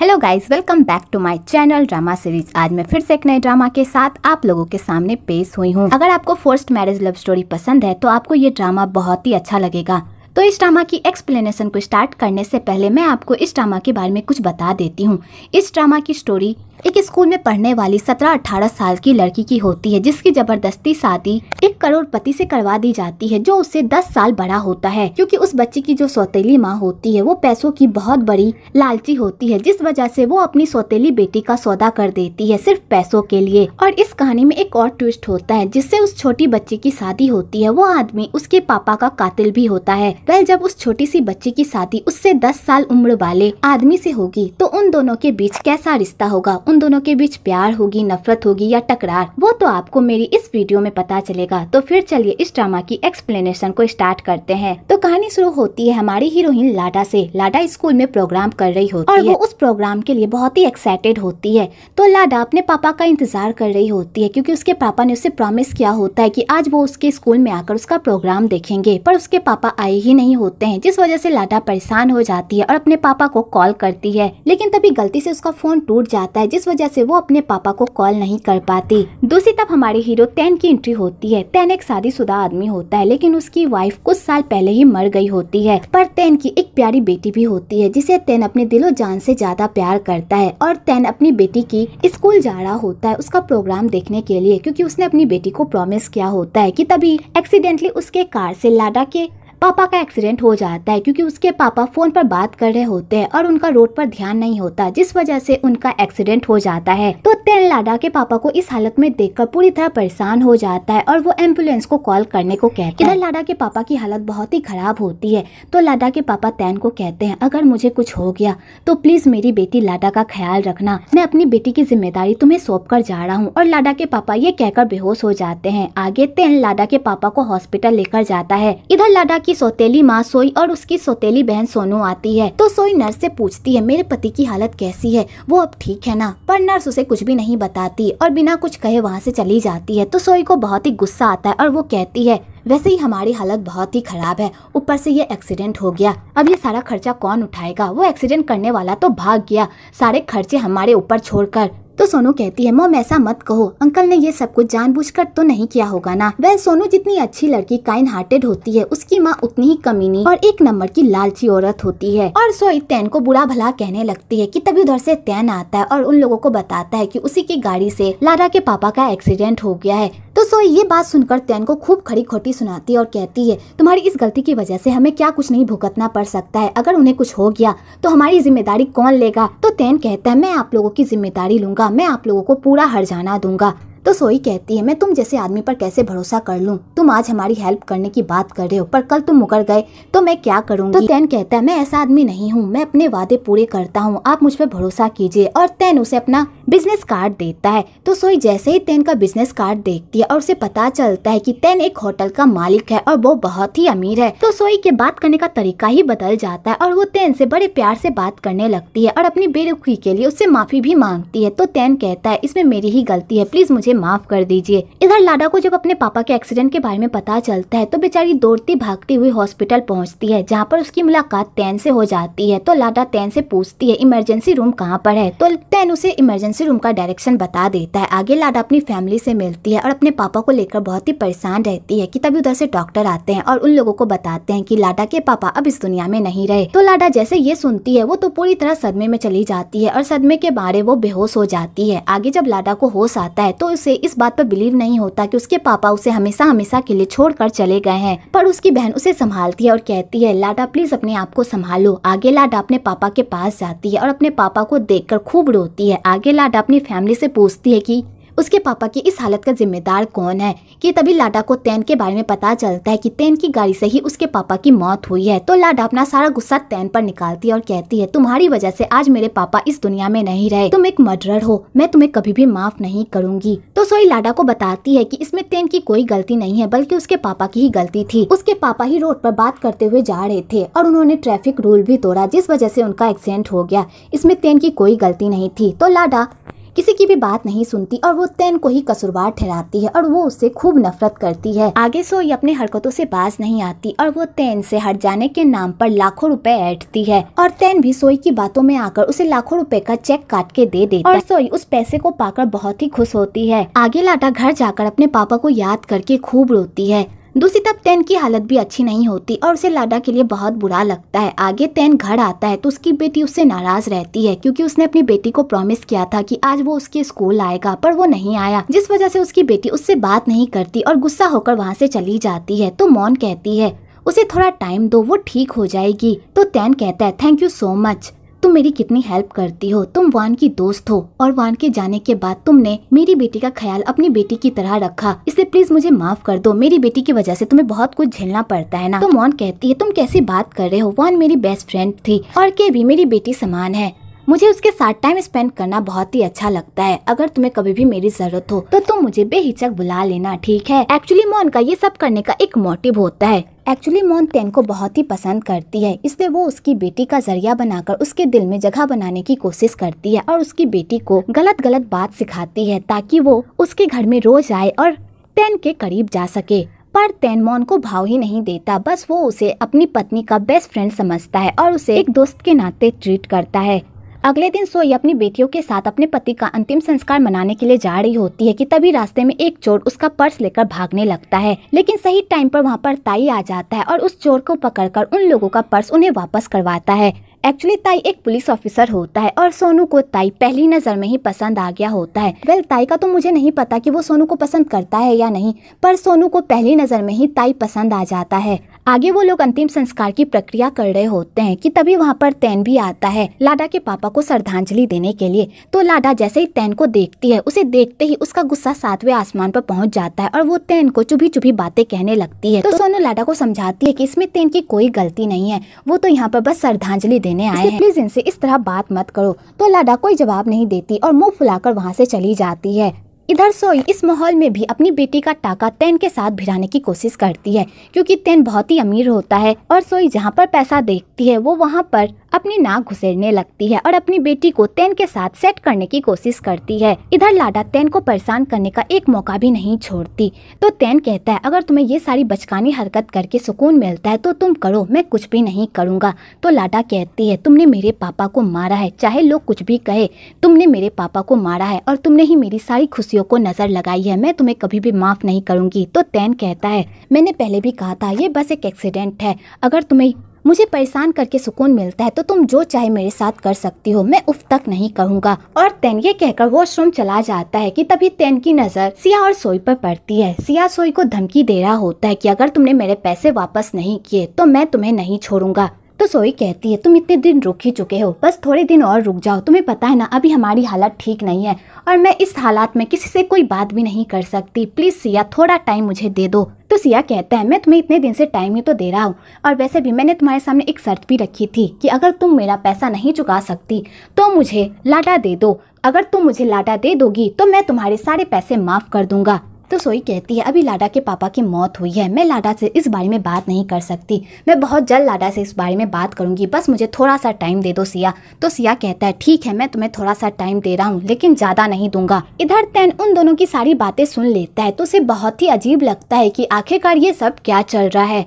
Hello guys welcome back to my channel drama series आज मैं फिर से एक नए ड्रामा के साथ आप लोगों के सामने पेश हुई हूँ अगर आपको फर्स्ट मैरिज लव स्टोरी पसंद है तो आपको ये ड्रामा बहुत ही अच्छा लगेगा तो इस ड्रामा की एक्सप्लेनेशन को स्टार्ट करने से पहले मैं आपको इस ड्रामा के बारे में कुछ बता देती हूँ इस ड्रामा की स्टोरी एक स्कूल में पढ़ने वाली 17-18 साल की लड़की की होती है जिसकी जबरदस्ती शादी एक करोड़पति से करवा दी जाती है जो उससे 10 साल बड़ा होता है क्योंकि उस बच्ची की जो सौतेली माँ होती है वो पैसों की बहुत बड़ी लालची होती है जिस वजह से वो अपनी सौतेली बेटी का सौदा कर देती है सिर्फ पैसों के लिए और इस कहानी में एक और ट्विस्ट होता है जिससे उस छोटी बच्ची की शादी होती है वो आदमी उसके पापा का कातिल भी होता है वेल जब उस छोटी सी बच्ची की शादी उससे दस साल उम्र वाले आदमी से होगी तो उन दोनों के बीच कैसा रिश्ता होगा उन दोनों के बीच प्यार होगी नफरत होगी या टकरार वो तो आपको मेरी इस वीडियो में पता चलेगा तो फिर चलिए इस ड्रामा की एक्सप्लेनेशन को स्टार्ट करते हैं तो कहानी शुरू होती है हमारी हीरोइन लाडा से लाडा स्कूल में प्रोग्राम कर रही होती और है वो उस प्रोग्राम के लिए बहुत ही एक्साइटेड होती है तो लाडा अपने पापा का इंतजार कर रही होती है क्योंकि उसके पापा ने उसे प्रॉमिस किया होता है की आज वो उसके स्कूल में आकर उसका प्रोग्राम देखेंगे पर उसके पापा आए ही नहीं होते हैं जिस वजह से लाडा परेशान हो जाती है और अपने पापा को कॉल करती है लेकिन तभी गलती से उसका फोन टूट जाता है जिस वजह से वो अपने पापा को कॉल नहीं कर पाती दूसरी तरफ हमारे हीरो तैन की एंट्री होती है तैन एक शादीशुदा आदमी होता है लेकिन उसकी वाइफ कुछ साल पहले ही मर गई होती है पर तैन की एक प्यारी बेटी भी होती है जिसे तैन अपने दिलो जान से ज्यादा प्यार करता है और तैन अपनी बेटी की स्कूल जा रहा होता है उसका प्रोग्राम देखने के लिए क्योंकि उसने अपनी बेटी को प्रॉमिस किया होता है कि तभी एक्सीडेंटली उसके कार से लाडा के पापा का एक्सीडेंट हो जाता है क्योंकि उसके पापा फ़ोन पर बात कर रहे होते हैं और उनका रोड पर ध्यान नहीं होता जिस वजह से उनका एक्सीडेंट हो जाता है तो तेल लाडा के पापा को इस हालत में कर पूरी तरह परेशान हो जाता है और वो एम्बुलेंस को कॉल करने को कहते हैं लाडा के पापा की हालत बहुत ही खराब होती है तो लाडा के पापा तैन को कहते हैं अगर मुझे कुछ हो गया तो प्लीज मेरी बेटी लाडा का ख्याल रखना मैं अपनी बेटी की जिम्मेदारी तुम्हें सौंप कर जा रहा हूँ और लाडा के पापा ये कहकर बेहोश हो जाते हैं आगे तैन लाडा के पापा को हॉस्पिटल लेकर जाता है इधर लाडा की सौतेली माँ सोई और उसकी सौतेली बहन सोनू आती है तो सोई नर्स से पूछती है मेरे पति की हालत कैसी है वो अब ठीक है ना पर नर्स उसे कुछ भी नहीं बताती और बिना कुछ कहे वहाँ से चली जाती है तो सोई को बहुत ही गुस्सा आता है और वो कहती है वैसे ही हमारी हालत बहुत ही खराब है ऊपर से ये एक्सीडेंट हो गया अब ये सारा खर्चा कौन उठाएगा वो एक्सीडेंट करने वाला तो भाग गया सारे खर्चे हमारे ऊपर छोड़कर तो सोनू कहती है मोम ऐसा मत कहो अंकल ने ये सब कुछ जानबूझकर तो नहीं किया होगा ना वह सोनू जितनी अच्छी लड़की काइन हार्टेड होती है उसकी माँ उतनी ही कमीनी और एक नंबर की लालची औरत होती है और सोई तैन को बुरा भला कहने लगती है कि तभी उधर से तैन आता है और उन लोगों को बताता है कि उसी की गाड़ी से लारा के पापा का एक्सीडेंट हो गया है तो सोई ये बात सुनकर तैन को खूब खड़ी खोटी सुनाती है और कहती है तुम्हारी इस गलती की वजह से हमें क्या कुछ नहीं भुगतना पड़ सकता है अगर उन्हें कुछ हो गया तो हमारी जिम्मेदारी कौन लेगा तो तैन कहता है मैं आप लोगों की जिम्मेदारी लूंगा मैं आप लोगों को पूरा हरजाना दूंगा तो सोई कहती है मैं तुम जैसे आदमी पर कैसे भरोसा कर लूँ तुम आज हमारी हेल्प करने की बात कर रहे हो पर कल तुम मुकर गए तो मैं क्या करूँगी तो तैन कहता है मैं ऐसा आदमी नहीं हूँ मैं अपने वादे पूरे करता हूँ आप मुझ पर भरोसा कीजिए और तैन उसे अपना बिजनेस कार्ड देता है तो सोई जैसे ही तैन का बिजनेस कार्ड देखती है और उसे पता चलता है की तैन एक होटल का मालिक है और वो बहुत ही अमीर है तो सोई के बात करने का तरीका ही बदल जाता है और वो तैन से बड़े प्यार से बात करने लगती है और अपनी बेरुखी के लिए उससे माफी भी मांगती है तो तैन कहता है इसमें मेरी ही गलती है प्लीज मुझे माफ कर दीजिए इधर लाडा को जब अपने पापा के एक्सीडेंट के बारे में पता चलता है तो बेचारी दौड़ती भागती हुई हॉस्पिटल पहुंचती है जहाँ पर उसकी मुलाकात तैन से हो जाती है तो लाडा तैन से पूछती है इमरजेंसी रूम कहाँ पर है तो तैन उसे इमरजेंसी रूम का डायरेक्शन बता देता है आगे लाडा अपनी फैमिली से मिलती है और अपने पापा को लेकर बहुत ही परेशान रहती है की तभी उधर से डॉक्टर आते हैं और उन लोगों को बताते हैं की लाडा के पापा अब इस दुनिया में नहीं रहे तो लाडा जैसे ये सुनती है वो तो पूरी तरह सदमे में चली जाती है और सदमे के बारे वो बेहोश हो जाती है आगे जब लाडा को होश आता है तो उस उसे इस बात पर बिलीव नहीं होता कि उसके पापा उसे हमेशा हमेशा के लिए छोड़कर चले गए हैं पर उसकी बहन उसे संभालती है और कहती है लाडा प्लीज अपने आप को संभालो आगे लाडा अपने पापा के पास जाती है और अपने पापा को देखकर खूब रोती है आगे लाडा अपनी फैमिली से पूछती है कि उसके पापा की इस हालत का जिम्मेदार कौन है कि तभी लाडा को तैन के बारे में पता चलता है कि तैन की गाड़ी से ही उसके पापा की मौत हुई है तो लाडा अपना सारा गुस्सा तैन पर निकालती है और कहती है तुम्हारी वजह से आज मेरे पापा इस दुनिया में नहीं रहे तुम एक मर्डरर हो मैं तुम्हें कभी भी माफ नहीं करूंगी तो सोई लाडा को बताती है की इसमें तैन की कोई गलती नहीं है बल्कि उसके पापा की ही गलती थी उसके पापा ही रोड पर बात करते हुए जा रहे थे और उन्होंने ट्रैफिक रूल भी तोड़ा जिस वजह से उनका एक्सीडेंट हो गया इसमें तैन की कोई गलती नहीं थी तो लाडा किसी की भी बात नहीं सुनती और वो तैन को ही कसुरवार ठहराती है और वो उससे खूब नफरत करती है आगे सोई अपने हरकतों से बाज नहीं आती और वो तैन से हट जाने के नाम पर लाखों रुपए ऐठती है और तैन भी सोई की बातों में आकर उसे लाखों रुपए का चेक काट के दे देती और सोई उस पैसे को पाकर बहुत ही खुश होती है आगे लाटा घर जाकर अपने पापा को याद करके खूब रोती है दूसरी तरफ टेन की हालत भी अच्छी नहीं होती और उसे लाडा के लिए बहुत बुरा लगता है आगे टेन घर आता है तो उसकी बेटी उससे नाराज रहती है क्योंकि उसने अपनी बेटी को प्रॉमिस किया था कि आज वो उसके स्कूल आएगा पर वो नहीं आया जिस वजह से उसकी बेटी उससे बात नहीं करती और गुस्सा होकर वहाँ से चली जाती है तो मौन कहती है उसे थोड़ा टाइम दो वो ठीक हो जाएगी तो तैन कहता है थैंक यू सो मच तुम मेरी कितनी हेल्प करती हो तुम वान की दोस्त हो और वान के जाने के बाद तुमने मेरी बेटी का ख्याल अपनी बेटी की तरह रखा इसलिए प्लीज मुझे माफ कर दो मेरी बेटी की वजह से तुम्हें बहुत कुछ झेलना पड़ता है ना तुम वान कहती है तुम कैसी बात कर रहे हो वान मेरी बेस्ट फ्रेंड थी और के भी मेरी बेटी समान है मुझे उसके साथ टाइम स्पेंड करना बहुत ही अच्छा लगता है अगर तुम्हें कभी भी मेरी जरूरत हो तो तुम मुझे बेहिचक बुला लेना ठीक है एक्चुअली मोहन का ये सब करने का एक मोटिव होता है एक्चुअली मोन तेन को बहुत ही पसंद करती है इसलिए वो उसकी बेटी का जरिया बनाकर उसके दिल में जगह बनाने की कोशिश करती है और उसकी बेटी को गलत गलत बात सिखाती है ताकि वो उसके घर में रोज आए और तेन के करीब जा सके पर तेन मोन को भाव ही नहीं देता बस वो उसे अपनी पत्नी का बेस्ट फ्रेंड समझता है और उसे एक दोस्त के नाते ट्रीट करता है अगले दिन सोई अपनी बेटियों के साथ अपने पति का अंतिम संस्कार मनाने के लिए जा रही होती है कि तभी रास्ते में एक चोर उसका पर्स लेकर भागने लगता है लेकिन सही टाइम पर वहाँ पर ताई आ जाता है और उस चोर को पकड़कर उन लोगों का पर्स उन्हें वापस करवाता है एक्चुअली ताई एक पुलिस ऑफिसर होता है और सोनू को ताई पहली नज़र में ही पसंद आ गया होता है वेल ताई का तो मुझे नहीं पता कि वो सोनू को पसंद करता है या नहीं पर सोनू को पहली नज़र में ही ताई पसंद आ जाता है आगे वो लोग अंतिम संस्कार की प्रक्रिया कर रहे होते हैं कि तभी वहाँ पर तैन भी आता है लाडा के पापा को श्रद्धांजलि देने के लिए तो लाडा जैसे ही तैन को देखती है उसे देखते ही उसका गुस्सा सातवें आसमान पर पहुँच जाता है और वो तैन को चुभी चुभी बातें कहने लगती है तो सोनू लाडा को समझाती है की इसमें तैन की कोई गलती नहीं है वो तो यहाँ पर बस श्रद्धांजलि देने आए हैं प्लीज इनसे इस तरह बात मत करो तो लाडा कोई जवाब नहीं देती और मुंह फुलाकर वहाँ से चली जाती है इधर सोई इस माहौल में भी अपनी बेटी का टाका तेन के साथ भिराने की कोशिश करती है क्योंकि तेन बहुत ही अमीर होता है और सोई जहाँ पर पैसा देखती है वो वहाँ पर अपनी नाक घुसेड़ने लगती है और अपनी बेटी को तेन के साथ सेट करने की कोशिश करती है इधर लाडा तेन को परेशान करने का एक मौका भी नहीं छोड़ती तो तेन कहता है अगर तुम्हें ये सारी बचकानी हरकत करके सुकून मिलता है तो तुम करो मैं कुछ भी नहीं करूँगा तो लाडा कहती है तुमने मेरे पापा को मारा है चाहे लोग कुछ भी कहे तुमने मेरे पापा को मारा है और तुमने ही मेरी सारी खुशियों को नजर लगाई है मैं तुम्हें कभी भी माफ नहीं करूँगी तो तैन कहता है मैंने पहले भी कहा था ये बस एक एक्सीडेंट है अगर तुम्हें मुझे परेशान करके सुकून मिलता है तो तुम जो चाहे मेरे साथ कर सकती हो मैं उफ तक नहीं कहूँगा और तेन ये कहकर वॉशरूम चला जाता है कि तभी तेन की नज़र सिया और सोई पर पड़ती है सिया सोई को धमकी दे रहा होता है कि अगर तुमने मेरे पैसे वापस नहीं किए तो मैं तुम्हें नहीं छोड़ूंगा तो सोई कहती है तुम इतने दिन रुक ही चुके हो बस थोड़े दिन और रुक जाओ तुम्हें पता है ना अभी हमारी हालत ठीक नहीं है और मैं इस हालात में किसी से कोई बात भी नहीं कर सकती प्लीज़ सिया थोड़ा टाइम मुझे दे दो तो सिया कहता है मैं तुम्हें इतने दिन से टाइम ही तो दे रहा हूँ और वैसे भी मैंने तुम्हारे सामने एक शर्त भी रखी थी कि अगर तुम मेरा पैसा नहीं चुका सकती तो मुझे लाटा दे दो अगर तुम मुझे लाटा दे दोगी तो मैं तुम्हारे सारे पैसे माफ़ कर दूंगा तो सोई कहती है अभी लाडा के पापा की मौत हुई है मैं लाडा से इस बारे में बात नहीं कर सकती मैं बहुत जल्द लाडा से इस बारे में बात करूंगी बस मुझे थोड़ा सा टाइम दे दो सिया तो सिया कहता है ठीक है मैं तुम्हें थोड़ा सा टाइम दे रहा हूँ लेकिन ज़्यादा नहीं दूंगा इधर तैन उन दोनों की सारी बातें सुन लेता है तो उसे बहुत ही अजीब लगता है की आखिरकार ये सब क्या चल रहा है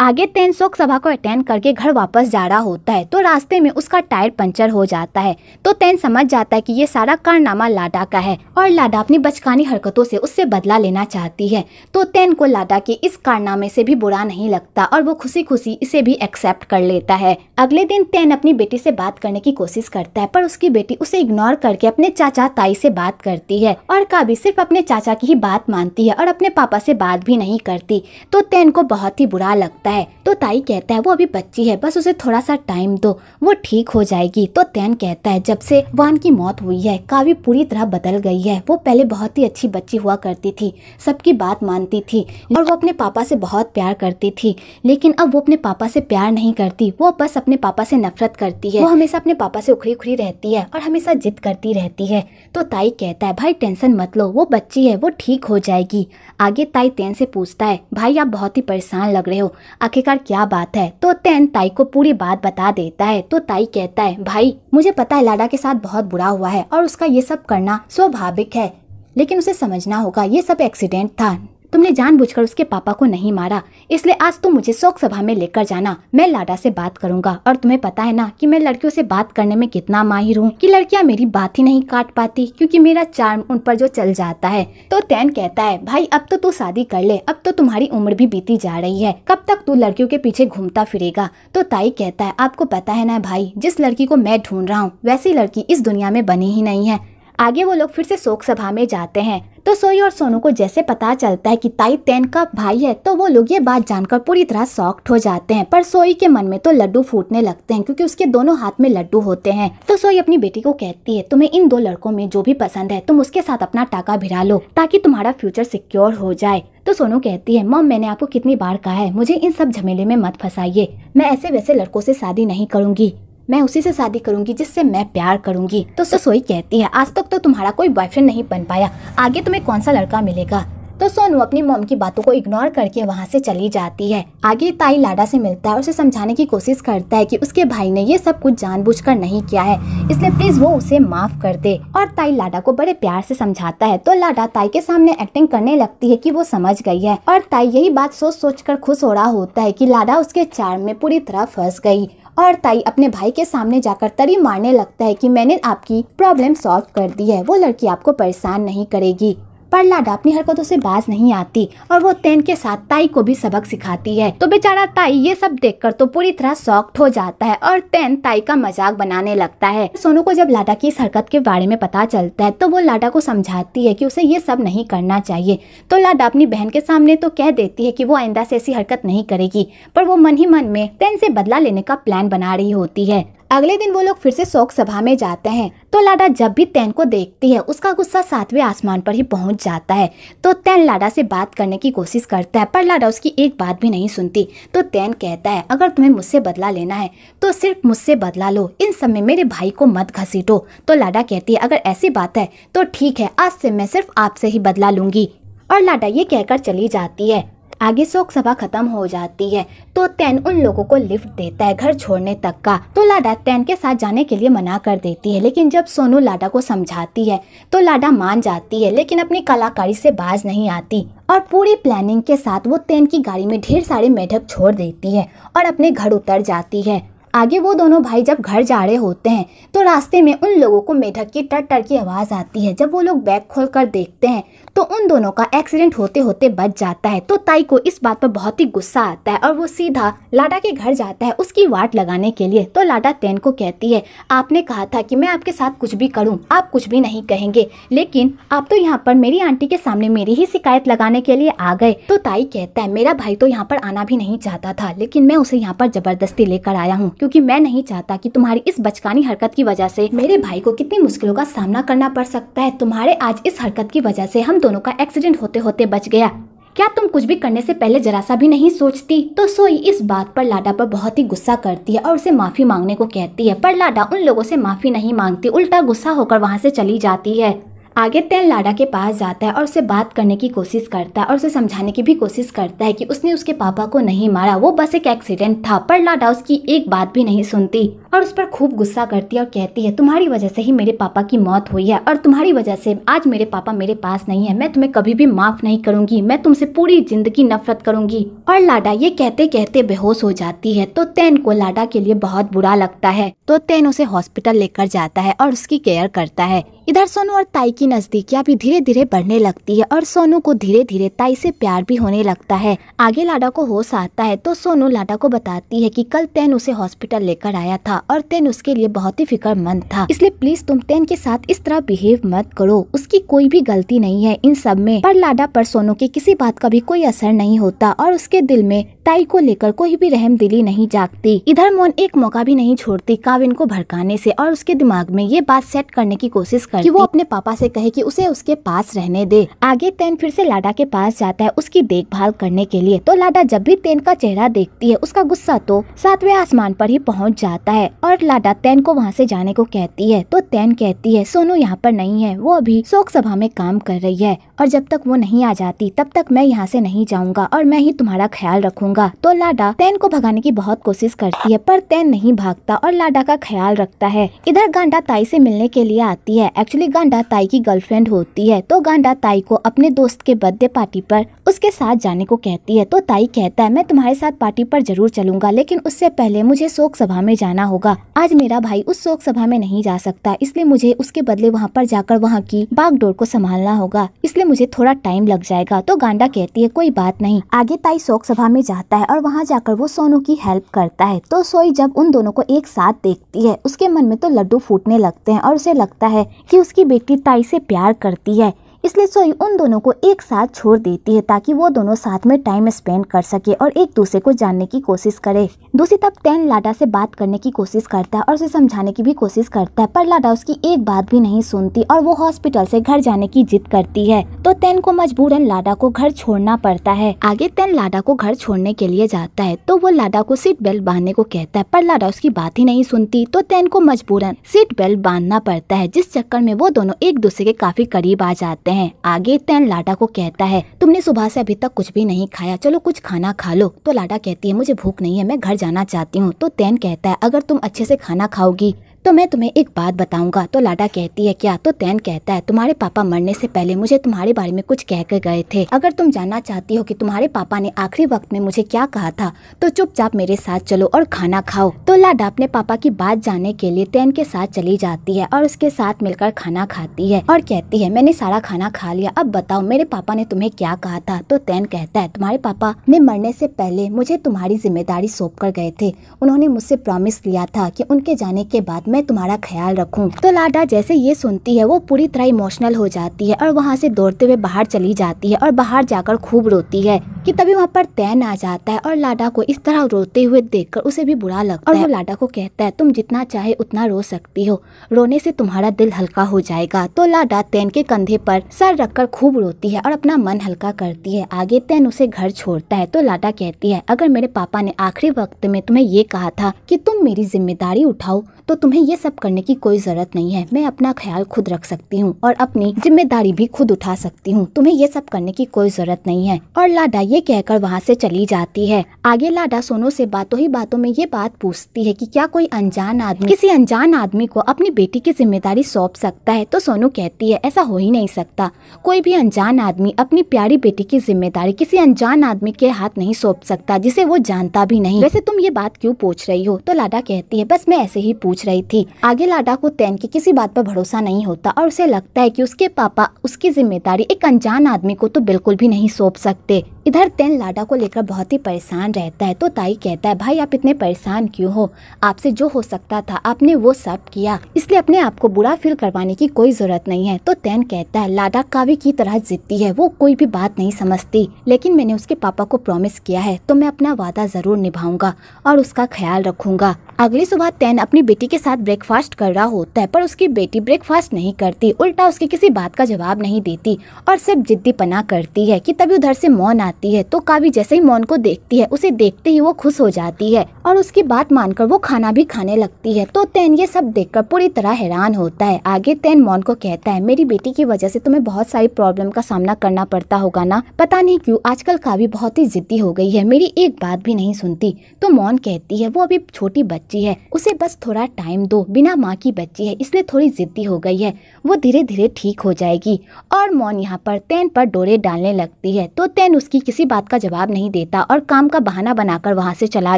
आगे तेन शोक सभा को अटेंड करके घर वापस जा रहा होता है तो रास्ते में उसका टायर पंचर हो जाता है तो तेन समझ जाता है कि ये सारा कारनामा लाडा का है और लाडा अपनी बचकानी हरकतों से उससे बदला लेना चाहती है तो तेन को लाडा के इस कारनामे से भी बुरा नहीं लगता और वो खुशी खुशी इसे भी एक्सेप्ट कर लेता है अगले दिन तेन अपनी बेटी से बात करने की कोशिश करता है पर उसकी बेटी उसे इग्नोर करके अपने चाचा ताई से बात करती है और काबी सिर्फ अपने चाचा की ही बात मानती है और अपने पापा से बात भी नहीं करती तो तेन को बहुत ही बुरा लगता सकता है तो ताई कहता है वो अभी बच्ची है बस उसे थोड़ा सा टाइम दो वो ठीक हो जाएगी तो तैन कहता है जब से वान की मौत हुई है काव्य पूरी तरह बदल गई है वो पहले बहुत ही अच्छी बच्ची हुआ करती थी सबकी बात मानती थी और वो अपने पापा से बहुत प्यार करती थी लेकिन अब वो अपने पापा से प्यार नहीं करती वो बस अपने पापा से नफरत करती है वो हमेशा अपने पापा से उखड़ी उखड़ी रहती है और हमेशा जिद करती रहती है तो ताई कहता है भाई टेंशन मत लो वो बच्ची है वो ठीक हो जाएगी आगे ताई तैन से पूछता है भाई आप बहुत ही परेशान लग रहे हो आखिरकार क्या बात है तो तैन ताई को पूरी बात बता देता है तो ताई कहता है भाई मुझे पता है लाडा के साथ बहुत बुरा हुआ है और उसका ये सब करना स्वाभाविक है लेकिन उसे समझना होगा ये सब एक्सीडेंट था तुमने जानबूझकर उसके पापा को नहीं मारा इसलिए आज तुम मुझे शोक सभा में लेकर जाना मैं लाडा से बात करूंगा और तुम्हें पता है ना कि मैं लड़कियों से बात करने में कितना माहिर हूँ कि लड़कियाँ मेरी बात ही नहीं काट पाती क्योंकि मेरा चार्म उन पर जो चल जाता है तो तैन कहता है भाई अब तो तू शादी कर ले अब तो तुम्हारी उम्र भी बीती जा रही है कब तक तू लड़कियों के पीछे घूमता फिरेगा तो ताई कहता है आपको पता है न भाई जिस लड़की को मैं ढूंढ रहा हूँ वैसी लड़की इस दुनिया में बनी ही नहीं है आगे वो लोग फिर से शोक सभा में जाते हैं तो सोई और सोनू को जैसे पता चलता है कि ताई तेन का भाई है तो वो लोग ये बात जानकर पूरी तरह सॉक्ट हो जाते हैं पर सोई के मन में तो लड्डू फूटने लगते हैं क्योंकि उसके दोनों हाथ में लड्डू होते हैं तो सोई अपनी बेटी को कहती है तुम्हें इन दो लड़कों में जो भी पसंद है तुम उसके साथ अपना टाका भिरा लो ताकि तुम्हारा फ्यूचर सिक्योर हो जाए तो सोनू कहती है मम मैंने आपको कितनी बार कहा है मुझे इन सब झमेले में मत फंसाइए मैं ऐसे वैसे लड़कों से शादी नहीं करूंगी मैं उसी से शादी करूंगी जिससे मैं प्यार करूंगी तो सोई कहती है आज तक तो तुम्हारा कोई बॉयफ्रेंड नहीं बन पाया आगे तुम्हें कौन सा लड़का मिलेगा तो सोनू अपनी मोम की बातों को इग्नोर करके वहाँ से चली जाती है आगे ताई लाडा से मिलता है और उसे समझाने की कोशिश करता है कि उसके भाई ने ये सब कुछ जानबूझकर नहीं किया है इसलिए प्लीज वो उसे माफ कर दे और ताई लाडा को बड़े प्यार से समझाता है तो लाडा ताई के सामने एक्टिंग करने लगती है की वो समझ गई है और ताई यही बात सोच सोच कर खुश हो रहा होता है की लाडा उसके चार में पूरी तरह फंस गयी और ताई अपने भाई के सामने जाकर तरी मारने लगता है कि मैंने आपकी प्रॉब्लम सॉल्व कर दी है वो लड़की आपको परेशान नहीं करेगी पर लाडा अपनी हरकतों से बाज नहीं आती और वो तेन के साथ ताई को भी सबक सिखाती है तो बेचारा ताई ये सब देखकर तो पूरी तरह सॉक्ट हो जाता है और तेन ताई का मजाक बनाने लगता है सोनू को जब लाडा की इस हरकत के बारे में पता चलता है तो वो लाडा को समझाती है की उसे ये सब नहीं करना चाहिए तो लाडा अपनी बहन के सामने तो कह देती है की वो आइंदा से ऐसी हरकत नहीं करेगी पर वो मन ही मन में तेन से बदला लेने का प्लान बना रही होती है अगले दिन वो लोग फिर से शोक सभा में जाते हैं तो लाडा जब भी तैन को देखती है उसका गुस्सा सातवें आसमान पर ही पहुंच जाता है तो तैन लाडा से बात करने की कोशिश करता है पर लाडा उसकी एक बात भी नहीं सुनती तो तैन कहता है अगर तुम्हें मुझसे बदला लेना है तो सिर्फ मुझसे बदला लो इन सब में मेरे भाई को मत घसीटो तो लाडा कहती है अगर ऐसी बात है तो ठीक है आज से मैं सिर्फ आपसे ही बदला लूंगी और लाडा ये कहकर चली जाती है आगे शोक सभा खत्म हो जाती है तो तैन उन लोगों को लिफ्ट देता है घर छोड़ने तक का तो लाडा तैन के साथ जाने के लिए मना कर देती है लेकिन जब सोनू लाडा को समझाती है तो लाडा मान जाती है लेकिन अपनी कलाकारी से बाज नहीं आती और पूरी प्लानिंग के साथ वो तैन की गाड़ी में ढेर सारे मेढक छोड़ देती है और अपने घर उतर जाती है आगे वो दोनों भाई जब घर जा रहे होते हैं तो रास्ते में उन लोगों को मेढक की टर टर की आवाज़ आती है जब वो लोग बैग खोल कर देखते हैं तो उन दोनों का एक्सीडेंट होते होते बच जाता है तो ताई को इस बात पर बहुत ही गुस्सा आता है और वो सीधा लाडा के घर जाता है उसकी वाट लगाने के लिए तो लाडा तेन को कहती है आपने कहा था कि मैं आपके साथ कुछ भी करूँ आप कुछ भी नहीं कहेंगे लेकिन आप तो यहाँ पर मेरी आंटी के सामने मेरी ही शिकायत लगाने के लिए आ गए तो ताई कहता है मेरा भाई तो यहाँ पर आना भी नहीं चाहता था लेकिन मैं उसे यहाँ पर जबरदस्ती लेकर आया हूँ क्योंकि मैं नहीं चाहता कि तुम्हारी इस बचकानी हरकत की वजह से मेरे भाई को कितनी मुश्किलों का सामना करना पड़ सकता है तुम्हारे आज इस हरकत की वजह से हम दोनों का एक्सीडेंट होते होते बच गया क्या तुम कुछ भी करने से पहले जरा सा भी नहीं सोचती तो सोई इस बात पर लाडा पर बहुत ही गुस्सा करती है और उसे माफ़ी मांगने को कहती है पर लाडा उन लोगों से माफ़ी नहीं मांगती उल्टा गुस्सा होकर वहाँ से चली जाती है आगे तेल लाडा के पास जाता है और उसे बात करने की कोशिश करता है और उसे समझाने की भी कोशिश करता है कि उसने उसके पापा को नहीं मारा वो बस एक एक्सीडेंट था पर लाडा उसकी एक बात भी नहीं सुनती और उस पर खूब गुस्सा करती है और कहती है तुम्हारी वजह से ही मेरे पापा की मौत हुई है और तुम्हारी वजह से आज मेरे पापा मेरे पास नहीं है मैं तुम्हें कभी भी माफ़ नहीं करूंगी मैं तुमसे पूरी जिंदगी नफरत करूंगी और लाडा ये कहते कहते बेहोश हो जाती है तो तैन को लाडा के लिए बहुत बुरा लगता है तो तैन उसे हॉस्पिटल लेकर जाता है और उसकी केयर करता है इधर सोनू और ताई की नजदीकियाँ भी धीरे धीरे बढ़ने लगती है और सोनू को धीरे धीरे ताई से प्यार भी होने लगता है आगे लाडा को होश आता है तो सोनू लाडा को बताती है कि कल तैन उसे हॉस्पिटल लेकर आया था था और तेन उसके लिए बहुत ही फिक्रमंद था इसलिए प्लीज तुम तेन के साथ इस तरह बिहेव मत करो उसकी कोई भी गलती नहीं है इन सब में पर लाडा पर सोनू की किसी बात का भी कोई असर नहीं होता और उसके दिल में ताई को लेकर कोई भी रहम दिली नहीं जागती इधर मोहन एक मौका भी नहीं छोड़ती काविन को भड़काने से और उसके दिमाग में ये बात सेट करने की कोशिश कर वो अपने पापा से कहे कि उसे उसके पास रहने दे आगे तेन फिर से लाडा के पास जाता है उसकी देखभाल करने के लिए तो लाडा जब भी तेन का चेहरा देखती है उसका गुस्सा तो सातवें आसमान पर ही पहुंच जाता है है और लाडा तैन को वहाँ से जाने को कहती है तो तैन कहती है सोनू यहाँ पर नहीं है वो अभी शोक सभा में काम कर रही है और जब तक वो नहीं आ जाती तब तक मैं यहाँ से नहीं जाऊँगा और मैं ही तुम्हारा ख्याल रखूंगा तो लाडा तैन को भगाने की बहुत कोशिश करती है पर तैन नहीं भागता और लाडा का ख्याल रखता है इधर गांडा ताई से मिलने के लिए आती है एक्चुअली गांडा ताई की गर्लफ्रेंड होती है तो गांडा ताई को अपने दोस्त के बर्थडे पार्टी पर उसके साथ जाने को कहती है तो ताई कहता है मैं तुम्हारे साथ पार्टी पर जरूर चलूंगा लेकिन उससे पहले मुझे शोक सभा में जाना होगा होगा आज मेरा भाई उस शोक सभा में नहीं जा सकता इसलिए मुझे उसके बदले वहाँ पर जाकर वहाँ की बागडोर को संभालना होगा इसलिए मुझे थोड़ा टाइम लग जाएगा तो गांडा कहती है कोई बात नहीं आगे ताई शोक सभा में जाता है और वहाँ जाकर वो सोनू की हेल्प करता है तो सोई जब उन दोनों को एक साथ देखती है उसके मन में तो लड्डू फूटने लगते है और उसे लगता है की उसकी बेटी ताई से प्यार करती है इसलिए सोई उन दोनों को एक साथ छोड़ देती है ताकि वो दोनों साथ में टाइम स्पेंड कर सके और एक दूसरे को जानने की कोशिश करे दूसरी तब तैन लाडा से बात करने की कोशिश करता है और उसे समझाने की भी कोशिश करता है पर लाडा उसकी एक बात भी नहीं सुनती और वो हॉस्पिटल से घर जाने की जिद करती है तो तैन को मजबूरन लाडा को घर छोड़ना पड़ता है आगे तैन लाडा को घर छोड़ने के लिए जाता है तो वो लाडा को सीट बेल्ट बांधने को कहता है पर लाडा उसकी बात ही नहीं सुनती तो तैन को मजबूरन सीट बेल्ट बांधना पड़ता है जिस चक्कर में वो दोनों एक दूसरे के काफी करीब आ जाते हैं हैं आगे तैन लाटा को कहता है तुमने सुबह से अभी तक कुछ भी नहीं खाया चलो कुछ खाना खा लो तो लाटा कहती है मुझे भूख नहीं है मैं घर जाना चाहती हूँ तो तैन कहता है अगर तुम अच्छे से खाना खाओगी तो मैं तुम्हें एक बात बताऊंगा तो लाडा कहती है क्या तो तैन कहता है तुम्हारे पापा मरने से पहले मुझे तुम्हारे बारे में कुछ कह कर गए थे अगर तुम जानना चाहती हो कि तुम्हारे पापा ने आखिरी वक्त में मुझे क्या कहा था तो चुपचाप मेरे साथ चलो और खाना खाओ तो लाडा अपने पापा की बात जानने के लिए तैन के साथ चली जाती है और उसके साथ मिलकर खाना खाती है और कहती है मैंने सारा खाना खा लिया अब बताओ मेरे पापा ने तुम्हें क्या कहा था तो तैन कहता है तुम्हारे पापा ने मरने से पहले मुझे तुम्हारी जिम्मेदारी सौंप कर गए थे उन्होंने मुझसे प्रॉमिस लिया था कि उनके जाने के बाद मैं तुम्हारा ख्याल रखूँ तो लाडा जैसे ये सुनती है वो पूरी तरह इमोशनल हो जाती है और वहाँ से दौड़ते हुए बाहर चली जाती है और बाहर जाकर खूब रोती है कि तभी वहाँ पर तैन आ जाता है और लाडा को इस तरह रोते हुए देखकर उसे भी बुरा लगता और है और लाडा को कहता है तुम जितना चाहे उतना रो सकती हो रोने से तुम्हारा दिल हल्का हो जाएगा तो लाडा तैन के कंधे पर सर रखकर खूब रोती है और अपना मन हल्का करती है आगे तैन उसे घर छोड़ता है तो लाडा कहती है अगर मेरे पापा ने आखिरी वक्त में तुम्हें ये कहा था कि तुम मेरी जिम्मेदारी उठाओ तो तुम्हें ये सब करने की कोई ज़रूरत नहीं है मैं अपना ख्याल खुद रख सकती हूँ और अपनी जिम्मेदारी भी खुद उठा सकती हूँ तुम्हें ये सब करने की कोई ज़रूरत नहीं है और लाडा ये कहकर वहाँ से चली जाती है आगे लाडा सोनू से बातों ही बातों में ये बात पूछती है कि क्या कोई अनजान आदमी किसी अनजान आदमी को अपनी बेटी की जिम्मेदारी सौंप सकता है तो सोनू कहती है ऐसा हो ही नहीं सकता कोई भी अनजान आदमी अपनी प्यारी बेटी की जिम्मेदारी किसी अनजान आदमी के हाथ नहीं सौंप सकता जिसे वो जानता भी नहीं वैसे तुम ये बात क्यों पूछ रही हो तो लाडा कहती है बस मैं ऐसे ही पूछ पूछ रही थी आगे लाडा को तैन की किसी बात पर भरोसा नहीं होता और उसे लगता है कि उसके पापा उसकी जिम्मेदारी एक अनजान आदमी को तो बिल्कुल भी नहीं सौंप सकते इधर तेन लाडा को लेकर बहुत ही परेशान रहता है तो ताई कहता है भाई आप इतने परेशान क्यों हो आपसे जो हो सकता था आपने वो सब किया इसलिए अपने आप को बुरा फील करवाने की कोई जरूरत नहीं है तो तेन कहता है लाडा काव्य की तरह जिद्दी है वो कोई भी बात नहीं समझती लेकिन मैंने उसके पापा को प्रोमिस किया है तो मैं अपना वादा जरूर निभाऊंगा और उसका ख्याल रखूंगा अगली सुबह तेन अपनी बेटी के साथ ब्रेकफास्ट कर रहा होता है पर उसकी बेटी ब्रेकफास्ट नहीं करती उल्टा उसकी किसी बात का जवाब नहीं देती और सिर्फ जिद्दी पना करती है कि तभी उधर से मौन आता आती है तो कावी जैसे ही मोन को देखती है उसे देखते ही वो खुश हो जाती है और उसकी बात मानकर वो खाना भी खाने लगती है तो तैन ये सब देखकर पूरी तरह हैरान होता है आगे तैन मोन को कहता है मेरी बेटी की वजह से तुम्हें बहुत सारी प्रॉब्लम का सामना करना पड़ता होगा ना पता नहीं क्यूँ आजकल कावी बहुत ही जिद्दी हो गई है मेरी एक बात भी नहीं सुनती तो मोन कहती है वो अभी छोटी बच्ची है उसे बस थोड़ा टाइम दो बिना माँ की बच्ची है इसलिए थोड़ी जिद्दी हो गई है वो धीरे धीरे ठीक हो जाएगी और मोन यहाँ पर तैन पर डोरे डालने लगती है तो तैन उसकी किसी बात का जवाब नहीं देता और काम का बहाना बनाकर वहाँ से चला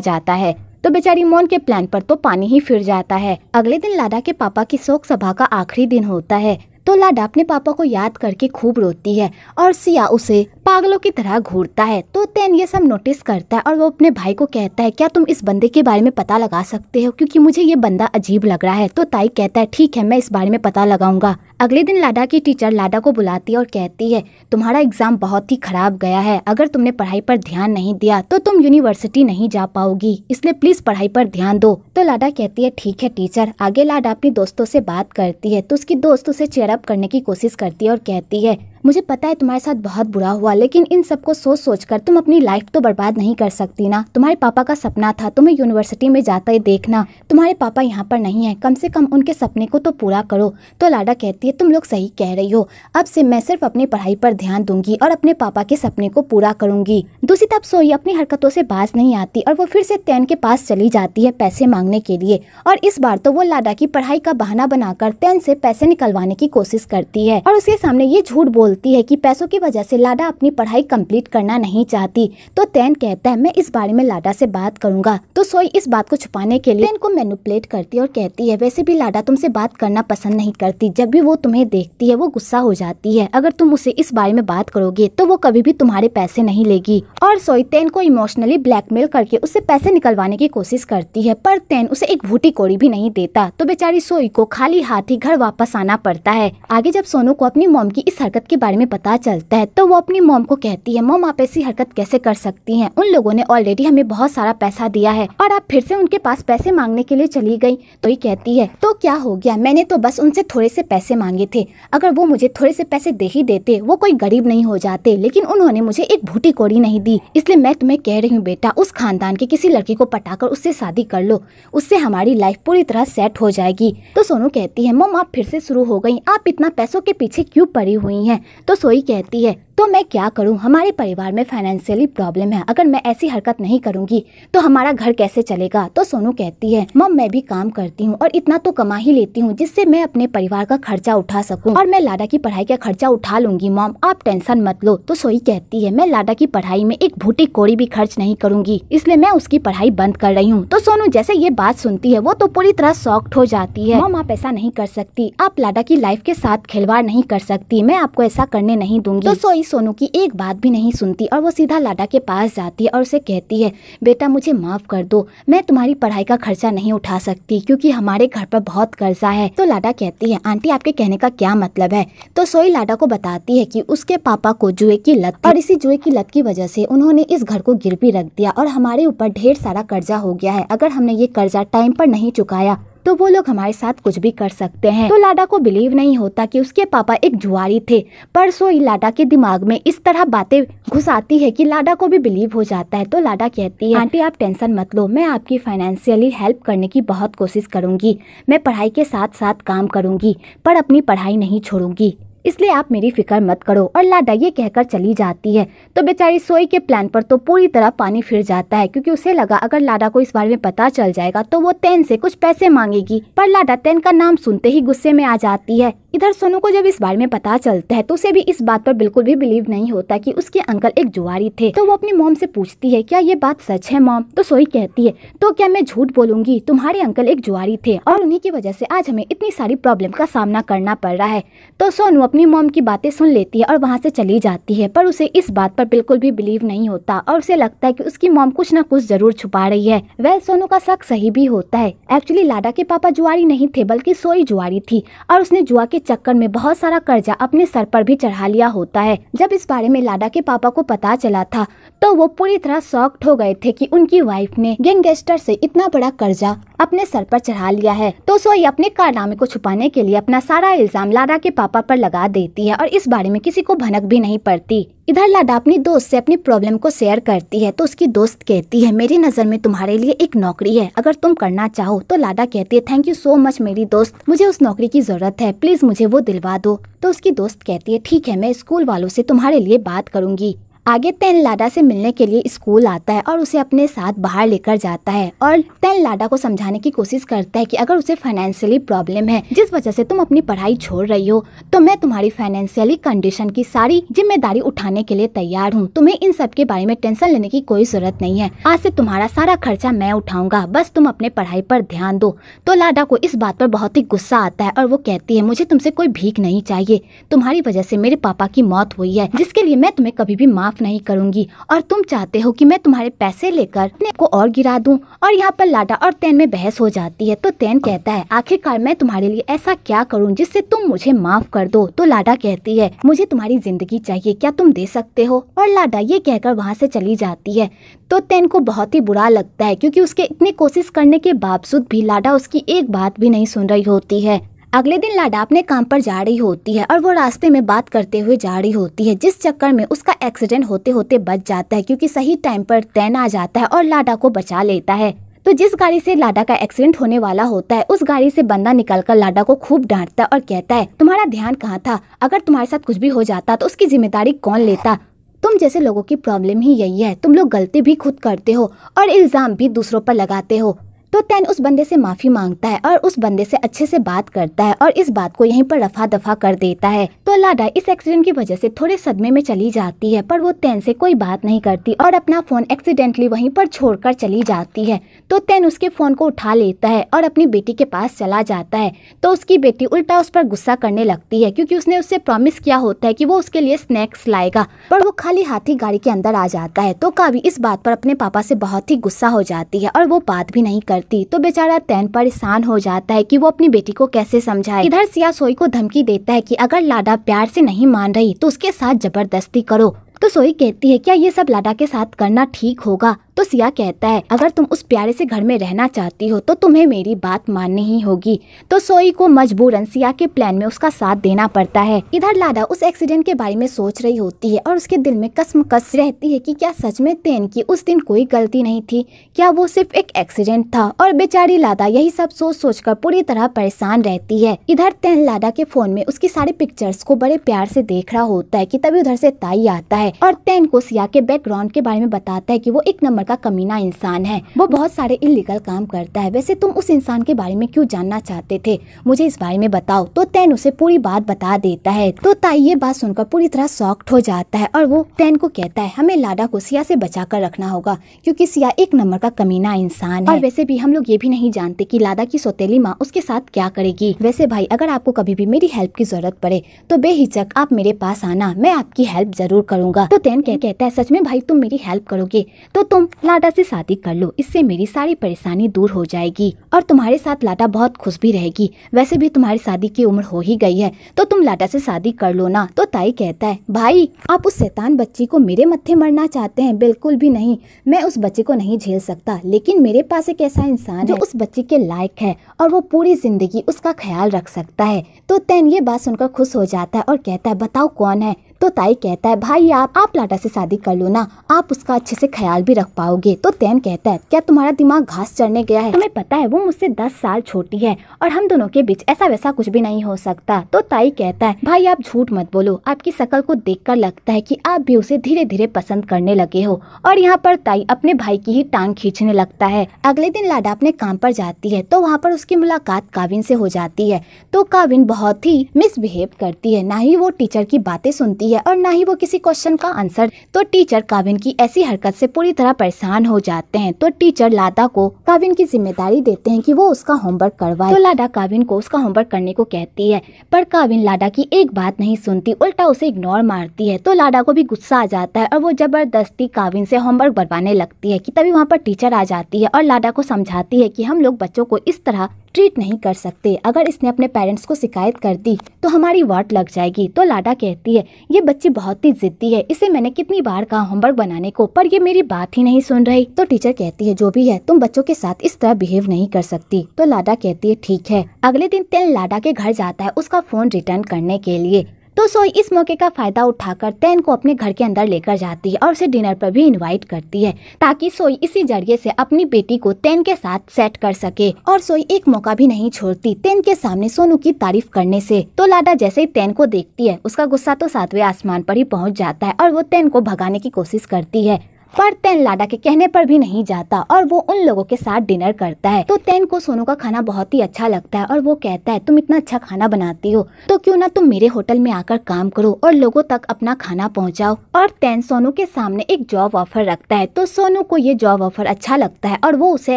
जाता है तो बेचारी मोन के प्लान पर तो पानी ही फिर जाता है अगले दिन लाडा के पापा की शोक सभा का आखिरी दिन होता है तो लाडा अपने पापा को याद करके खूब रोती है और सिया उसे पागलों की तरह घूरता है तो तेन ये सब नोटिस करता है और वो अपने भाई को कहता है क्या तुम इस बंदे के बारे में पता लगा सकते हो क्योंकि मुझे ये बंदा अजीब लग रहा है तो ताई कहता है ठीक है मैं इस बारे में पता लगाऊंगा अगले दिन लाडा की टीचर लाडा को बुलाती है और कहती है तुम्हारा एग्जाम बहुत ही खराब गया है अगर तुमने पढ़ाई पर ध्यान नहीं दिया तो तुम यूनिवर्सिटी नहीं जा पाओगी इसलिए प्लीज पढ़ाई पर ध्यान दो तो लाडा कहती है ठीक है टीचर आगे लाडा अपनी दोस्तों से बात करती है तो उसकी दोस्त उसे चेहरा करने की कोशिश करती है और कहती है मुझे पता है तुम्हारे साथ बहुत बुरा हुआ लेकिन इन सबको सोच सोच कर तुम अपनी लाइफ तो बर्बाद नहीं कर सकती ना तुम्हारे पापा का सपना था तुम्हें यूनिवर्सिटी में जाता है देखना तुम्हारे पापा यहाँ पर नहीं है कम से कम उनके सपने को तो पूरा करो तो लाडा कहती है तुम लोग सही कह रही हो अब से मैं सिर्फ अपनी पढ़ाई पर ध्यान दूंगी और अपने पापा के सपने को पूरा करूंगी दूसरी तरफ सोई अपनी हरकतों से बाज नहीं आती और वो फिर से तैन के पास चली जाती है पैसे मांगने के लिए और इस बार तो वो लाडा की पढ़ाई का बहाना बनाकर तैन से पैसे निकलवाने की कोशिश करती है और उसके सामने ये झूठ बोल बोलती है कि पैसों की वजह से लाडा अपनी पढ़ाई कंप्लीट करना नहीं चाहती तो तैन कहता है मैं इस बारे में लाडा से बात करूंगा तो सोई इस बात को छुपाने के लिए तैन को मैनुपलेट करती है और कहती है वैसे भी लाडा तुमसे बात करना पसंद नहीं करती जब भी वो तुम्हें देखती है वो गुस्सा हो जाती है अगर तुम उसे इस बारे में बात करोगे तो वो कभी भी तुम्हारे पैसे नहीं लेगी और सोई तैन को इमोशनली ब्लैकमेल करके उससे पैसे निकलवाने की कोशिश करती है पर तैन उसे एक भूटी कोड़ी भी नहीं देता तो बेचारी सोई को खाली हाथ ही घर वापस आना पड़ता है आगे जब सोनू को अपनी मोम की इस हरकत के बारे में पता चलता है तो वो अपनी मोम को कहती है मोम आप ऐसी हरकत कैसे कर सकती हैं उन लोगों ने ऑलरेडी हमें बहुत सारा पैसा दिया है और आप फिर से उनके पास पैसे मांगने के लिए चली गई तो ये कहती है तो क्या हो गया मैंने तो बस उनसे थोड़े से पैसे मांगे थे अगर वो मुझे थोड़े से पैसे दे ही देते वो कोई गरीब नहीं हो जाते लेकिन उन्होंने मुझे एक भूटी कोड़ी नहीं दी इसलिए मैं तुम्हें कह रही हूँ बेटा उस खानदान के किसी लड़की को पटाकर उससे शादी कर लो उससे हमारी लाइफ पूरी तरह सेट हो जाएगी तो सोनू कहती है मोम आप फिर से शुरू हो गई आप इतना पैसों के पीछे क्यों पड़ी हुई हैं तो सोई कहती है तो मैं क्या करूं हमारे परिवार में फाइनेंशियली प्रॉब्लम है अगर मैं ऐसी हरकत नहीं करूंगी तो हमारा घर कैसे चलेगा तो सोनू कहती है मम मैं भी काम करती हूँ और इतना तो कमा ही लेती हूँ जिससे मैं अपने परिवार का खर्चा उठा सकूँ और मैं लाडा की पढ़ाई का खर्चा उठा लूंगी मॉम आप टेंशन मत लो तो सोई कहती है मैं लाडा की पढ़ाई में एक भूटी कोड़ी भी खर्च नहीं करूंगी इसलिए मैं उसकी पढ़ाई बंद कर रही हूँ तो सोनू जैसे ये बात सुनती है वो तो पूरी तरह सॉक्ट हो जाती है मॉम आप ऐसा नहीं कर सकती आप लाडा की लाइफ के साथ खिलवाड़ नहीं कर सकती मैं आपको ऐसा करने नहीं दूंगी तो सोई सोनू की एक बात भी नहीं सुनती और वो सीधा लाडा के पास जाती है और उसे कहती है बेटा मुझे माफ़ कर दो मैं तुम्हारी पढ़ाई का खर्चा नहीं उठा सकती क्योंकि हमारे घर पर बहुत कर्जा है तो लाडा कहती है आंटी आपके कहने का क्या मतलब है तो सोई लाडा को बताती है कि उसके पापा को जुए की लत और इसी जुए की लत की वजह से उन्होंने इस घर को गिरवी रख दिया और हमारे ऊपर ढेर सारा कर्जा हो गया है अगर हमने ये कर्जा टाइम पर नहीं चुकाया तो वो लोग हमारे साथ कुछ भी कर सकते हैं तो लाडा को बिलीव नहीं होता कि उसके पापा एक जुआरी थे पर सोई लाडा के दिमाग में इस तरह बातें घुसाती है कि लाडा को भी बिलीव हो जाता है तो लाडा कहती है आंटी आप टेंशन मत लो मैं आपकी फाइनेंशियली हेल्प करने की बहुत कोशिश करूंगी मैं पढ़ाई के साथ साथ काम करूंगी पर अपनी पढ़ाई नहीं छोड़ूंगी इसलिए आप मेरी फिक्र मत करो और लाडा ये कहकर चली जाती है तो बेचारी सोई के प्लान पर तो पूरी तरह पानी फिर जाता है क्योंकि उसे लगा अगर लाडा को इस बारे में पता चल जाएगा तो वो तेन से कुछ पैसे मांगेगी पर लाडा तेन का नाम सुनते ही गुस्से में आ जाती है इधर सोनू को जब इस बारे में पता चलता है तो उसे भी इस बात पर बिल्कुल भी बिलीव नहीं होता कि उसके अंकल एक जुआरी थे तो वो अपनी मोम से पूछती है क्या ये बात सच है मोम तो सोई कहती है तो क्या मैं झूठ बोलूंगी तुम्हारे अंकल एक जुआरी थे और उन्हीं की वजह से आज हमें इतनी सारी प्रॉब्लम का सामना करना पड़ रहा है तो सोनू अपनी मोम की बातें सुन लेती है और वहाँ से चली जाती है पर उसे इस बात पर बिल्कुल भी बिलीव नहीं होता और उसे लगता है की उसकी मोम कुछ न कुछ जरूर छुपा रही है वह सोनू का शक सही भी होता है एक्चुअली लाडा के पापा जुआरी नहीं थे बल्कि सोई जुआरी थी और उसने जुआ के चक्कर में बहुत सारा कर्जा अपने सर पर भी चढ़ा लिया होता है जब इस बारे में लाडा के पापा को पता चला था तो वो पूरी तरह शॉक्ट हो गए थे कि उनकी वाइफ ने गैंगस्टर से इतना बड़ा कर्जा अपने सर पर चढ़ा लिया है तो सोई अपने कारनामे को छुपाने के लिए अपना सारा इल्जाम लाडा के पापा पर लगा देती है और इस बारे में किसी को भनक भी नहीं पड़ती इधर लाडा अपनी दोस्त से अपनी प्रॉब्लम को शेयर करती है तो उसकी दोस्त कहती है मेरी नज़र में तुम्हारे लिए एक नौकरी है अगर तुम करना चाहो तो लाडा कहती है थैंक यू सो मच मेरी दोस्त मुझे उस नौकरी की ज़रूरत है प्लीज़ मुझे वो दिलवा दो तो उसकी दोस्त कहती है ठीक है मैं स्कूल वालों से तुम्हारे लिए बात करूंगी आगे तेन लाडा से मिलने के लिए स्कूल आता है और उसे अपने साथ बाहर लेकर जाता है और तेन लाडा को समझाने की कोशिश करता है कि अगर उसे फाइनेंशियली प्रॉब्लम है जिस वजह से तुम अपनी पढ़ाई छोड़ रही हो तो मैं तुम्हारी फाइनेंशियली कंडीशन की सारी जिम्मेदारी उठाने के लिए तैयार हूँ तुम्हें इन सब के बारे में टेंशन लेने की कोई जरूरत नहीं है आज से तुम्हारा सारा खर्चा मैं उठाऊंगा बस तुम अपने पढ़ाई पर ध्यान दो तो लाडा को इस बात पर बहुत ही गुस्सा आता है और वो कहती है मुझे तुमसे कोई भीख नहीं चाहिए तुम्हारी वजह से मेरे पापा की मौत हुई है जिसके लिए मैं तुम्हें कभी भी माफ माफ़ नहीं करूंगी और तुम चाहते हो कि मैं तुम्हारे पैसे लेकर अपने को और गिरा दूं और यहाँ पर लाडा और तैन में बहस हो जाती है तो तैन कहता है आखिरकार मैं तुम्हारे लिए ऐसा क्या करूँ जिससे तुम मुझे माफ़ कर दो तो लाडा कहती है मुझे तुम्हारी जिंदगी चाहिए क्या तुम दे सकते हो और लाडा ये कहकर वहाँ से चली जाती है तो तैन को बहुत ही बुरा लगता है क्योंकि उसके इतनी कोशिश करने के बावजूद भी लाडा उसकी एक बात भी नहीं सुन रही होती है अगले दिन लाडा अपने काम पर जा रही होती है और वो रास्ते में बात करते हुए जा रही होती है जिस चक्कर में उसका एक्सीडेंट होते होते बच जाता है क्योंकि सही टाइम पर तैन आ जाता है और लाडा को बचा लेता है तो जिस गाड़ी से लाडा का एक्सीडेंट होने वाला होता है उस गाड़ी से बंदा निकलकर लाडा को खूब डांटता है और कहता है तुम्हारा ध्यान कहाँ था अगर तुम्हारे साथ कुछ भी हो जाता तो उसकी जिम्मेदारी कौन लेता तुम जैसे लोगों की प्रॉब्लम ही यही है तुम लोग गलती भी खुद करते हो और इल्ज़ाम भी दूसरों पर लगाते हो तो टेन उस बंदे से माफ़ी मांगता है और उस बंदे से अच्छे से बात करता है और इस बात को यहीं पर रफा दफा कर देता है तो लाडा इस एक्सीडेंट की वजह से थोड़े सदमे में चली जाती है पर वो टेन से कोई बात नहीं करती और अपना फ़ोन एक्सीडेंटली वहीं पर छोड़कर चली जाती है तो टेन उसके फ़ोन को उठा लेता है और अपनी बेटी के पास चला जाता है तो उसकी बेटी उल्टा उस पर गुस्सा करने लगती है क्यूँकी उसने उससे प्रॉमिस किया होता है की वो उसके लिए स्नैक्स लाएगा पर वो खाली हाथी गाड़ी के अंदर आ जाता है तो कावी इस बात पर अपने पापा से बहुत ही गुस्सा हो जाती है और वो बात भी नहीं कर करती तो बेचारा तैन परेशान हो जाता है कि वो अपनी बेटी को कैसे समझाए इधर सिया सोई को धमकी देता है कि अगर लाडा प्यार से नहीं मान रही तो उसके साथ जबरदस्ती करो तो सोई कहती है क्या ये सब लाडा के साथ करना ठीक होगा तो सिया कहता है अगर तुम उस प्यारे से घर में रहना चाहती हो तो तुम्हें मेरी बात माननी ही होगी तो सोई को मजबूरन सिया के प्लान में उसका साथ देना पड़ता है इधर लादा उस एक्सीडेंट के बारे में सोच रही होती है और उसके दिल में कसम कस रहती है की क्या सच में तेन की उस दिन कोई गलती नहीं थी क्या वो सिर्फ एक एक्सीडेंट था और बेचारी लादा यही सब सोच सोच कर पूरी तरह परेशान रहती है इधर तेन लादा के फोन में उसकी सारी पिक्चर्स को बड़े प्यार से देख रहा होता है कि तभी उधर से ताई आता है और तेन को सिया के बैकग्राउंड के बारे में बताता है कि वो एक नंबर का कमीना इंसान है वो बहुत सारे इलीगल काम करता है वैसे तुम उस इंसान के बारे में क्यों जानना चाहते थे मुझे इस बारे में बताओ तो तैन उसे पूरी बात बता देता है तो ताई ये बात सुनकर पूरी तरह सॉक्ट हो जाता है और वो तैन को कहता है हमें लाडा को सिया से बचा कर रखना होगा क्योंकि सिया एक नंबर का कमीना इंसान है और वैसे भी हम लोग ये भी नहीं जानते कि लादा की सौतेली माँ उसके साथ क्या करेगी वैसे भाई अगर आपको कभी भी मेरी हेल्प की जरूरत पड़े तो बेहिचक आप मेरे पास आना मैं आपकी हेल्प जरूर करूंगा तो तैन कहता है सच में भाई तुम मेरी हेल्प करोगे तो तुम लाडा से शादी कर लो इससे मेरी सारी परेशानी दूर हो जाएगी और तुम्हारे साथ लाडा बहुत खुश भी रहेगी वैसे भी तुम्हारी शादी की उम्र हो ही गई है तो तुम लाडा से शादी कर लो ना तो ताई कहता है भाई आप उस शैतान बच्ची को मेरे मत्थे मरना चाहते हैं बिल्कुल भी नहीं मैं उस बच्चे को नहीं झेल सकता लेकिन मेरे पास एक ऐसा इंसान जो उस बच्चे के लायक है और वो पूरी जिंदगी उसका ख्याल रख सकता है तो तैन ये बात सुनकर खुश हो जाता है और कहता है बताओ कौन है तो ताई कहता है भाई आप आप लाटा से शादी कर लो ना आप उसका अच्छे से ख्याल भी रख पाओगे तो तैन कहता है क्या तुम्हारा दिमाग घास चढ़ने गया है तुम्हें पता है वो मुझसे दस साल छोटी है और हम दोनों के बीच ऐसा वैसा कुछ भी नहीं हो सकता तो ताई कहता है भाई आप झूठ मत बोलो आपकी शकल को देख लगता है की आप भी उसे धीरे धीरे पसंद करने लगे हो और यहाँ पर ताई अपने भाई की ही टांग खींचने लगता है अगले दिन लाडा अपने काम पर जाती है तो वहाँ पर उसकी मुलाकात काविन से हो जाती है तो काविन बहुत ही मिसबिहेव करती है ना ही वो टीचर की बातें सुनती सकती है और ना ही वो किसी क्वेश्चन का आंसर तो टीचर काविन की ऐसी हरकत से पूरी तरह परेशान हो जाते हैं तो टीचर लादा को काविन की जिम्मेदारी देते हैं कि वो उसका होमवर्क करवाए तो लाडा काविन को उसका होमवर्क करने को कहती है पर काविन लाडा की एक बात नहीं सुनती उल्टा उसे इग्नोर मारती है तो लाडा को भी गुस्सा आ जाता है और वो जबरदस्ती काविन से होमवर्क बनवाने लगती है कि तभी वहाँ पर टीचर आ जाती है और लाडा को समझाती है कि हम लोग बच्चों को इस तरह ट्रीट नहीं कर सकते अगर इसने अपने पेरेंट्स को शिकायत कर दी तो हमारी वाट लग जाएगी तो लाडा कहती है ये बच्ची बहुत ही जिद्दी है इसे मैंने कितनी बार कहा होमवर्क बनाने को पर ये मेरी बात ही नहीं सुन रही तो टीचर कहती है जो भी है तुम बच्चों के साथ इस तरह बिहेव नहीं कर सकती तो लाडा कहती है ठीक है अगले दिन तेल लाडा के घर जाता है उसका फोन रिटर्न करने के लिए तो सोई इस मौके का फ़ायदा उठाकर तैन को अपने घर के अंदर लेकर जाती है और उसे डिनर पर भी इनवाइट करती है ताकि सोई इसी जरिए से अपनी बेटी को तैन के साथ सेट कर सके और सोई एक मौका भी नहीं छोड़ती तैन के सामने सोनू की तारीफ करने से तो लाडा जैसे ही तैन को देखती है उसका गुस्सा तो सातवें आसमान पर ही पहुँच जाता है और वो तैन को भगाने की कोशिश करती है पर तेन लाडा के कहने पर भी नहीं जाता और वो उन लोगों के साथ डिनर करता है तो तेन को सोनू का खाना बहुत ही अच्छा लगता है और वो कहता है तुम इतना अच्छा खाना बनाती हो तो क्यों ना तुम मेरे होटल में आकर काम करो और लोगों तक अपना खाना पहुंचाओ और तेन सोनू के सामने एक जॉब ऑफर रखता है तो सोनू को ये जॉब ऑफर अच्छा लगता है और वो उसे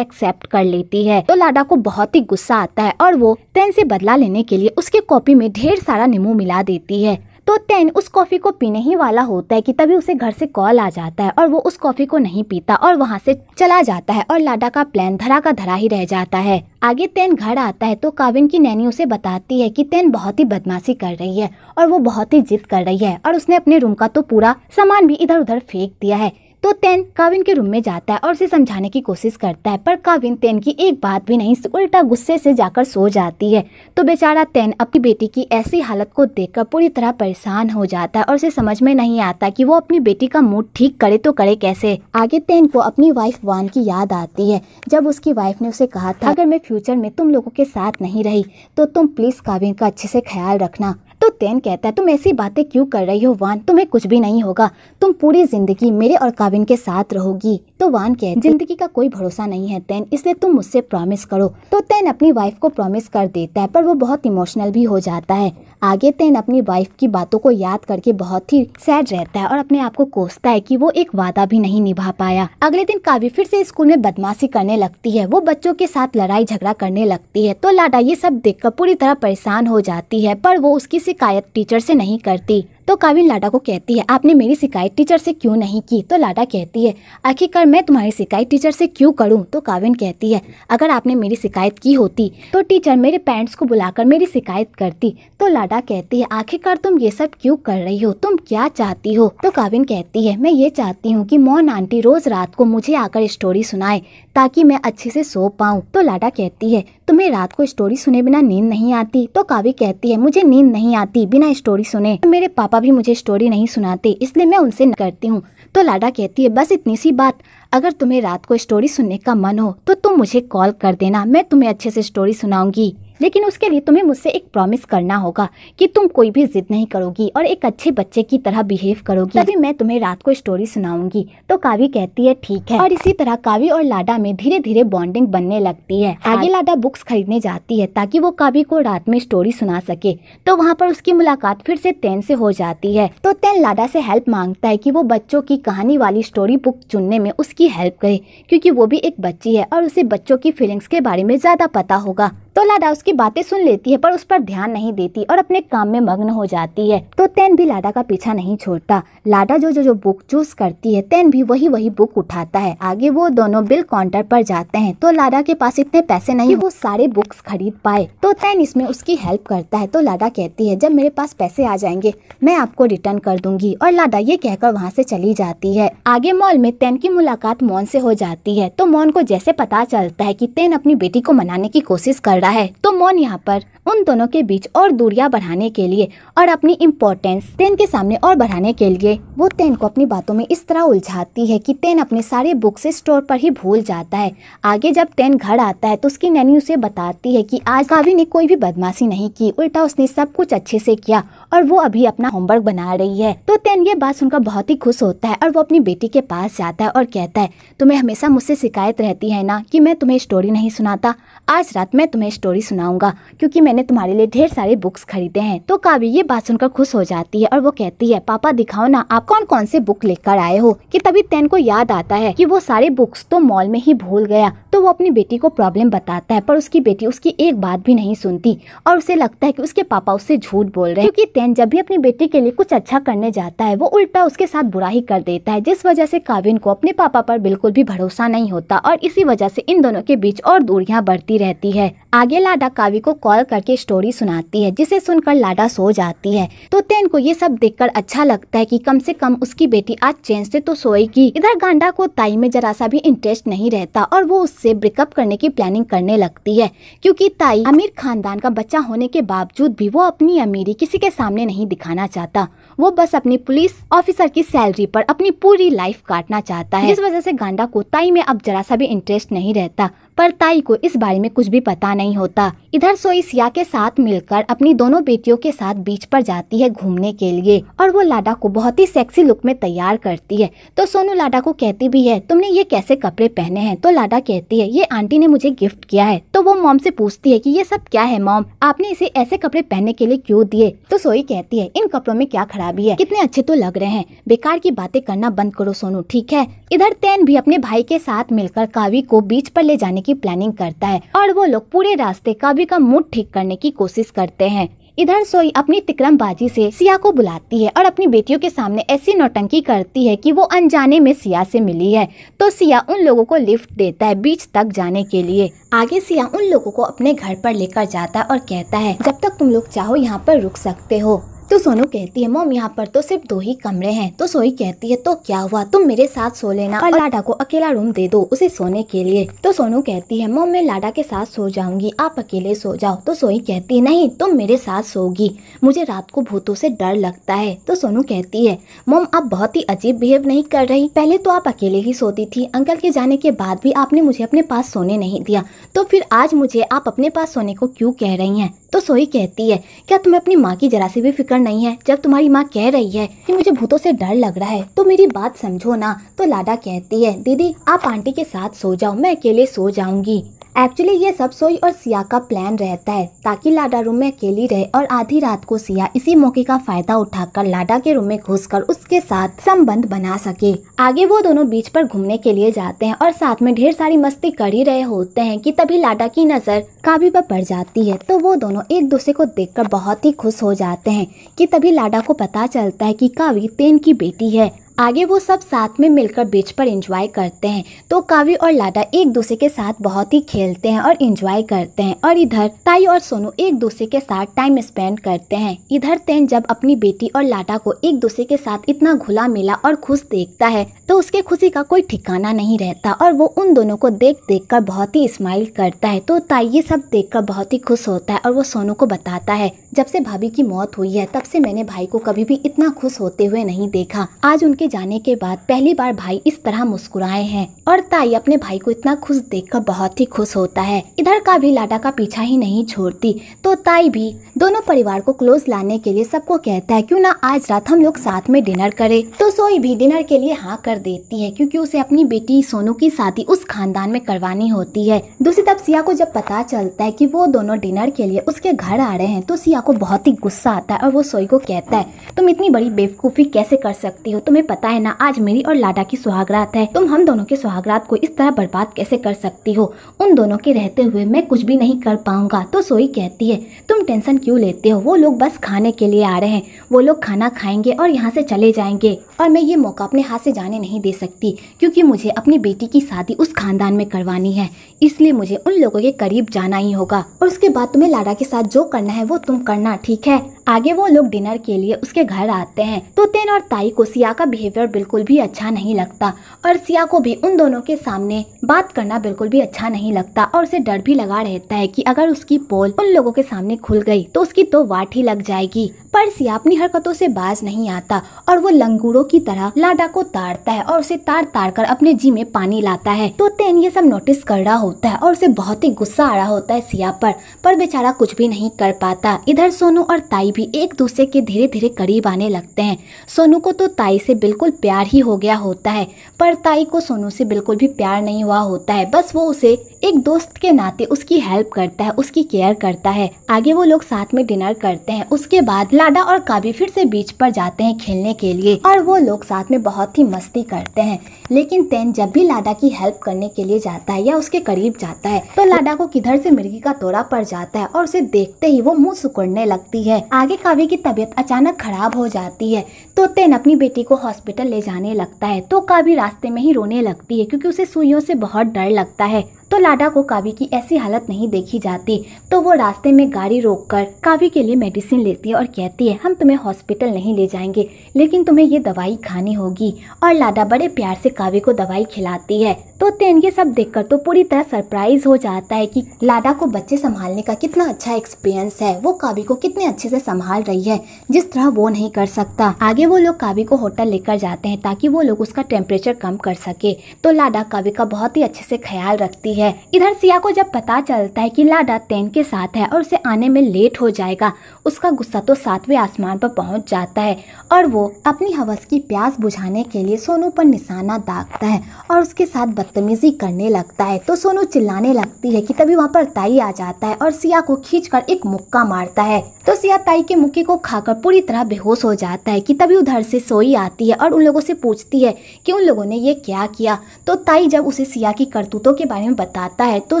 एक्सेप्ट कर लेती है तो लाडा को बहुत ही गुस्सा आता है और वो तेन से बदला लेने के लिए उसके कॉपी में ढेर सारा नींबू मिला देती है तो तेन उस कॉफ़ी को पीने ही वाला होता है कि तभी उसे घर से कॉल आ जाता है और वो उस कॉफ़ी को नहीं पीता और वहाँ से चला जाता है और लाडा का प्लान धरा का धरा ही रह जाता है आगे तेन घर आता है तो काविन की नैनी उसे बताती है कि तेन बहुत ही बदमाशी कर रही है और वो बहुत ही जिद कर रही है और उसने अपने रूम का तो पूरा सामान भी इधर उधर फेंक दिया है तो तेन काविन के रूम में जाता है और उसे समझाने की कोशिश करता है पर काविन तेन की एक बात भी नहीं उल्टा गुस्से से जाकर सो जाती है तो बेचारा तेन अपनी बेटी की ऐसी हालत को देखकर पूरी तरह परेशान हो जाता है और उसे समझ में नहीं आता कि वो अपनी बेटी का मूड ठीक करे तो करे कैसे आगे तेन को अपनी वाइफ वान की याद आती है जब उसकी वाइफ ने उसे कहा था अगर मैं फ्यूचर में तुम लोगों के साथ नहीं रही तो तुम प्लीज काविन का अच्छे से ख्याल रखना तो तेन कहता है तुम ऐसी बातें क्यों कर रही हो वान तुम्हें कुछ भी नहीं होगा तुम पूरी जिंदगी मेरे और काबिन के साथ रहोगी तो वान कह जिंदगी का कोई भरोसा नहीं है तेन इसलिए तुम मुझसे प्रॉमिस करो तो तेन अपनी वाइफ को प्रॉमिस कर देता है पर वो बहुत इमोशनल भी हो जाता है आगे तेन अपनी वाइफ की बातों को याद करके बहुत ही सैड रहता है और अपने आप को कोसता है कि वो एक वादा भी नहीं निभा पाया अगले दिन काव्य फिर से स्कूल में बदमाशी करने लगती है वो बच्चों के साथ लड़ाई झगड़ा करने लगती है तो लाडा ये सब देख पूरी तरह परेशान हो जाती है पर वो उसकी शिकायत टीचर से नहीं करती तो काविन लाडा को कहती है आपने मेरी शिकायत टीचर से क्यों नहीं की तो लाडा कहती है आखिरकार मैं तुम्हारी शिकायत टीचर से क्यों करूं तो काविन कहती है अगर आपने मेरी शिकायत की होती तो टीचर मेरे पेरेंट्स को बुलाकर मेरी शिकायत करती तो लाडा कहती है आखिरकार तुम ये सब क्यों कर रही हो तुम क्या चाहती हो तो काविन कहती है मैं ये चाहती हूँ की मोन आंटी रोज रात को मुझे आकर स्टोरी सुनाए ताकि मैं अच्छे से सो पाऊँ तो लाडा कहती है तुम्हें रात को स्टोरी सुने बिना नींद नहीं आती तो कावी कहती है मुझे नींद नहीं आती बिना स्टोरी सुने मेरे पापा पापा भी मुझे स्टोरी नहीं सुनाते इसलिए मैं उनसे करती हूँ तो लाडा कहती है बस इतनी सी बात अगर तुम्हें रात को स्टोरी सुनने का मन हो तो तुम मुझे कॉल कर देना मैं तुम्हें अच्छे से स्टोरी सुनाऊंगी लेकिन उसके लिए तुम्हें मुझसे एक प्रॉमिस करना होगा कि तुम कोई भी जिद नहीं करोगी और एक अच्छे बच्चे की तरह बिहेव करोगी तभी मैं तुम्हें रात को स्टोरी सुनाऊंगी तो कावी कहती है ठीक है हाँ। और इसी तरह कावी और लाडा में धीरे धीरे बॉन्डिंग बनने लगती है हाँ। आगे लाडा बुक्स खरीदने जाती है ताकि वो कावी को रात में स्टोरी सुना सके तो वहाँ पर उसकी मुलाकात फिर से तेन से हो जाती है तो तेन लाडा से हेल्प मांगता है कि वो बच्चों की कहानी वाली स्टोरी बुक चुनने में उसकी हेल्प करे क्योंकि वो भी एक बच्ची है और उसे बच्चों की फीलिंग्स के बारे में ज़्यादा पता होगा तो लाडा उसकी बातें सुन लेती है पर उस पर ध्यान नहीं देती और अपने काम में मग्न हो जाती है तो तेन भी लाडा का पीछा नहीं छोड़ता लाडा जो जो जो बुक चूज करती है तेन भी वही वही बुक उठाता है आगे वो दोनों बिल काउंटर पर जाते हैं तो लाडा के पास इतने पैसे नहीं वो सारे बुक्स खरीद पाए तो तेन इसमें उसकी हेल्प करता है तो लाडा कहती है जब मेरे पास पैसे आ जाएंगे मैं आपको रिटर्न कर दूंगी और लाडा ये कहकर वहाँ से चली जाती है आगे मॉल में तेन की मुलाकात मोन से हो जाती है तो मोन को जैसे पता चलता है की तेन अपनी बेटी को मनाने की कोशिश कर रहा है तो मोन यहाँ पर उन दोनों के बीच और दूरियां बढ़ाने के लिए और अपनी इम्पोर्टेंस तेन के सामने और बढ़ाने के लिए वो तेन को अपनी बातों में इस तरह उलझाती है कि तेन अपने सारे बुक से स्टोर पर ही भूल जाता है आगे जब तेन घर आता है तो उसकी नैनी उसे बताती है कि आज कावी ने कोई भी बदमाशी नहीं की उल्टा उसने सब कुछ अच्छे से किया और वो अभी अपना होमवर्क बना रही है तो तेन ये बात सुनकर बहुत ही खुश होता है और वो अपनी बेटी के पास जाता है और कहता है तुम्हें हमेशा मुझसे शिकायत रहती है ना कि मैं तुम्हें स्टोरी नहीं सुनाता आज रात मैं तुम्हें स्टोरी सुनाऊंगा क्योंकि मैंने तुम्हारे लिए ढेर सारे बुक्स खरीदे हैं तो काव्य ये बात सुनकर खुश हो जाती है और वो कहती है पापा दिखाओ ना आप कौन कौन से बुक लेकर आए हो कि तभी तैन को याद आता है कि वो सारे बुक्स तो मॉल में ही भूल गया तो वो अपनी बेटी को प्रॉब्लम बताता है पर उसकी बेटी उसकी एक बात भी नहीं सुनती और उसे लगता है कि उसके पापा उससे झूठ बोल रहे हैं क्योंकि तैन जब भी अपनी बेटी के लिए कुछ अच्छा करने जाता है वो उल्टा उसके साथ बुरा ही कर देता है जिस वजह से काविन को अपने पापा पर बिल्कुल भी भरोसा नहीं होता और इसी वजह से इन दोनों के बीच और दूरियां बढ़ती रहती है आगे लाडा कावी को कॉल करके स्टोरी सुनाती है जिसे सुनकर लाडा सो जाती है तो तेन को ये सब देखकर अच्छा लगता है कि कम से कम उसकी बेटी आज चैन से तो सोएगी इधर गांडा को ताई में जरा सा भी इंटरेस्ट नहीं रहता और वो उससे ब्रेकअप करने की प्लानिंग करने लगती है क्योंकि ताई अमीर खानदान का बच्चा होने के बावजूद भी वो अपनी अमीरी किसी के सामने नहीं दिखाना चाहता वो बस अपनी पुलिस ऑफिसर की सैलरी पर अपनी पूरी लाइफ काटना चाहता है इस वजह से गांडा को ताई में अब जरा सा भी इंटरेस्ट नहीं रहता पर ताई को इस बारे में कुछ भी पता नहीं नहीं होता इधर सोइसिया के साथ मिलकर अपनी दोनों बेटियों के साथ बीच पर जाती है घूमने के लिए और वो लाडा को बहुत ही सेक्सी लुक में तैयार करती है तो सोनू लाडा को कहती भी है तुमने ये कैसे कपड़े पहने हैं तो लाडा कहती है ये आंटी ने मुझे गिफ्ट किया है तो वो मॉम से पूछती है कि ये सब क्या है मॉम आपने इसे ऐसे कपड़े पहनने के लिए क्यों दिए तो सोई कहती है इन कपड़ों में क्या खराबी है कितने अच्छे तो लग रहे हैं बेकार की बातें करना बंद करो सोनू ठीक है इधर तैन भी अपने भाई के साथ मिलकर कावी को बीच पर ले जाने की प्लानिंग करता है और वो लोग पूरे रास्ते काबी का मूड ठीक करने की कोशिश करते हैं इधर सोई अपनी तिक्रम बाजी से सिया को बुलाती है और अपनी बेटियों के सामने ऐसी नौटंकी करती है कि वो अनजाने में सिया से मिली है तो सिया उन लोगों को लिफ्ट देता है बीच तक जाने के लिए आगे सिया उन लोगों को अपने घर पर लेकर जाता है और कहता है जब तक तुम लोग चाहो यहाँ पर रुक सकते हो तो सोनू कहती है मोम यहाँ पर तो सिर्फ दो ही कमरे हैं तो सोई कहती है तो क्या हुआ तुम मेरे साथ सो लेना और लाडा को अकेला रूम दे दो उसे सोने के लिए तो सोनू कहती है मोम मैं लाडा के साथ सो जाऊंगी आप अकेले सो जाओ तो सोई कहती है नहीं तुम मेरे साथ सोगी मुझे रात को भूतों से डर लगता है तो सोनू कहती है मोम आप बहुत ही अजीब बिहेव नहीं कर रही पहले तो आप अकेले ही सोती थी अंकल के जाने के बाद भी आपने मुझे अपने पास सोने नहीं दिया तो फिर आज मुझे आप अपने पास सोने को क्यूँ कह रही है तो सोई कहती है क्या तुम्हें अपनी माँ की जरा सी भी फिक्र नहीं है जब तुम्हारी माँ कह रही है कि मुझे भूतों से डर लग रहा है तो मेरी बात समझो ना तो लाडा कहती है दीदी आप आंटी के साथ सो जाओ मैं अकेले सो जाऊंगी एक्चुअली ये सब सोई और सिया का प्लान रहता है ताकि लाडा रूम में अकेली रहे और आधी रात को सिया इसी मौके का फायदा उठाकर लाडा के रूम में घुसकर उसके साथ संबंध बना सके आगे वो दोनों बीच पर घूमने के लिए जाते हैं और साथ में ढेर सारी मस्ती कर ही रहे होते हैं कि तभी लाडा की नज़र काबी पर पड़ जाती है तो वो दोनों एक दूसरे को कर बहुत ही खुश हो जाते हैं की तभी लाडा को पता चलता है की कावी तेन की बेटी है आगे वो सब साथ में मिलकर बीच पर इंजॉय करते हैं तो कावी और लाडा एक दूसरे के साथ बहुत ही खेलते हैं और एंजॉय करते हैं और इधर ताई और सोनू एक दूसरे के साथ टाइम स्पेंड करते हैं इधर तेन जब अपनी बेटी और लाडा को एक दूसरे के साथ इतना घुला मिला और खुश देखता है तो उसके खुशी का कोई ठिकाना नहीं रहता और वो उन दोनों को देख देख कर बहुत ही स्माइल करता है तो ताई ये सब देख कर बहुत ही खुश होता है और वो सोनू को बताता है जब से भाभी की मौत हुई है तब से मैंने भाई को कभी भी इतना खुश होते हुए नहीं देखा आज उनके के जाने के बाद पहली बार भाई इस तरह मुस्कुराए हैं और ताई अपने भाई को इतना खुश देखकर बहुत ही खुश होता है इधर का भी लाडा का पीछा ही नहीं छोड़ती तो ताई भी दोनों परिवार को क्लोज लाने के लिए सबको कहता है क्यों ना आज रात हम लोग साथ में डिनर करें तो सोई भी डिनर के लिए हाँ कर देती है क्योंकि उसे अपनी बेटी सोनू की शादी उस खानदान में करवानी होती है दूसरी तरफ सिया को जब पता चलता है कि वो दोनों डिनर के लिए उसके घर आ रहे हैं तो सिया को बहुत ही गुस्सा आता है और वो सोई को कहता है तुम इतनी बड़ी बेवकूफ़ी कैसे कर सकती हो तुम्हें पता है ना आज मेरी और लाडा की सुहागरात है तुम हम दोनों के सुहागरात को इस तरह बर्बाद कैसे कर सकती हो उन दोनों के रहते हुए मैं कुछ भी नहीं कर पाऊंगा तो सोई कहती है तुम टेंशन क्यों लेते हो वो लोग बस खाने के लिए आ रहे हैं वो लोग खाना खाएंगे और यहाँ से चले जाएंगे और मैं ये मौका अपने हाथ से जाने नहीं दे सकती क्योंकि मुझे अपनी बेटी की शादी उस खानदान में करवानी है इसलिए मुझे उन लोगों के करीब जाना ही होगा और उसके बाद तुम्हें लाडा के साथ जो करना है वो तुम करना ठीक है आगे वो लोग डिनर के लिए उसके घर आते हैं तो तेन और ताई को सिया का बिहेव बिहेवियर बिल्कुल भी अच्छा नहीं लगता और सिया को भी उन दोनों के सामने बात करना बिल्कुल भी अच्छा नहीं लगता और उसे डर भी लगा रहता है कि अगर उसकी पोल उन लोगों के सामने खुल गई तो उसकी तो वाट ही लग जाएगी पर सिया अपनी हरकतों से बाज नहीं आता और वो लंगूरों की तरह लाडा को ताड़ता है और उसे तार तार कर अपने जी में पानी लाता है तो तेन ये सब नोटिस कर रहा होता है और उसे बहुत ही गुस्सा आ रहा होता है सिया पर पर बेचारा कुछ भी नहीं कर पाता इधर सोनू और ताई भी एक दूसरे के धीरे धीरे करीब आने लगते हैं सोनू को तो ताई से बिल्कुल प्यार ही हो गया होता है पर ताई को सोनू से बिल्कुल भी प्यार नहीं हुआ होता है बस वो उसे एक दोस्त के नाते उसकी हेल्प करता है उसकी केयर करता है आगे वो लोग साथ में डिनर करते हैं उसके बाद लाडा और काबी फिर से बीच पर जाते हैं खेलने के लिए और वो लोग साथ में बहुत ही मस्ती करते हैं लेकिन तेन जब भी लाडा की हेल्प करने के लिए जाता है या उसके करीब जाता है तो लाडा को किधर से मिर्गी का तोड़ा पड़ जाता है और उसे देखते ही वो मुंह सुकुड़ने लगती है आगे काव्य की तबीयत अचानक खराब हो जाती है तो तेन अपनी बेटी को हॉस्पिटल ले जाने लगता है तो काबी रास्ते में ही रोने लगती है क्योंकि उसे सुइयों से बहुत डर लगता है तो लाडा को काव्य की ऐसी हालत नहीं देखी जाती तो वो रास्ते में गाड़ी रोककर काव्य के लिए मेडिसिन लेती है और कहती है हम तुम्हें हॉस्पिटल नहीं ले जाएंगे लेकिन तुम्हें ये दवाई खानी होगी और लाडा बड़े प्यार से काव्य को दवाई खिलाती है तो तेन ये सब देख तो पूरी तरह सरप्राइज हो जाता है की लाडा को बच्चे संभालने का कितना अच्छा एक्सपीरियंस है वो काबी को कितने अच्छे से संभाल रही है जिस तरह वो नहीं कर सकता आगे वो लोग काबी को होटल लेकर जाते हैं ताकि वो लोग उसका टेम्परेचर कम कर सके तो लाडा काबी का बहुत ही अच्छे से ख्याल रखती है है इधर सिया को जब पता चलता है कि लाडा तेन के साथ है और उसे आने में लेट हो जाएगा उसका गुस्सा तो सातवें आसमान पर पहुंच जाता है और वो अपनी हवस की प्यास बुझाने के लिए सोनू पर निशाना दागता है और उसके साथ बदतमीजी करने लगता है तो सोनू चिल्लाने लगती है कि तभी वहाँ पर ताई आ जाता है और सिया को खींच एक मुक्का मारता है तो सिया ताई के मुक्के को खाकर पूरी तरह बेहोश हो जाता है की तभी उधर से सोई आती है और उन लोगों से पूछती है की उन लोगों ने ये क्या किया तो ताई जब उसे सिया की करतूतों के बारे में बताता है तो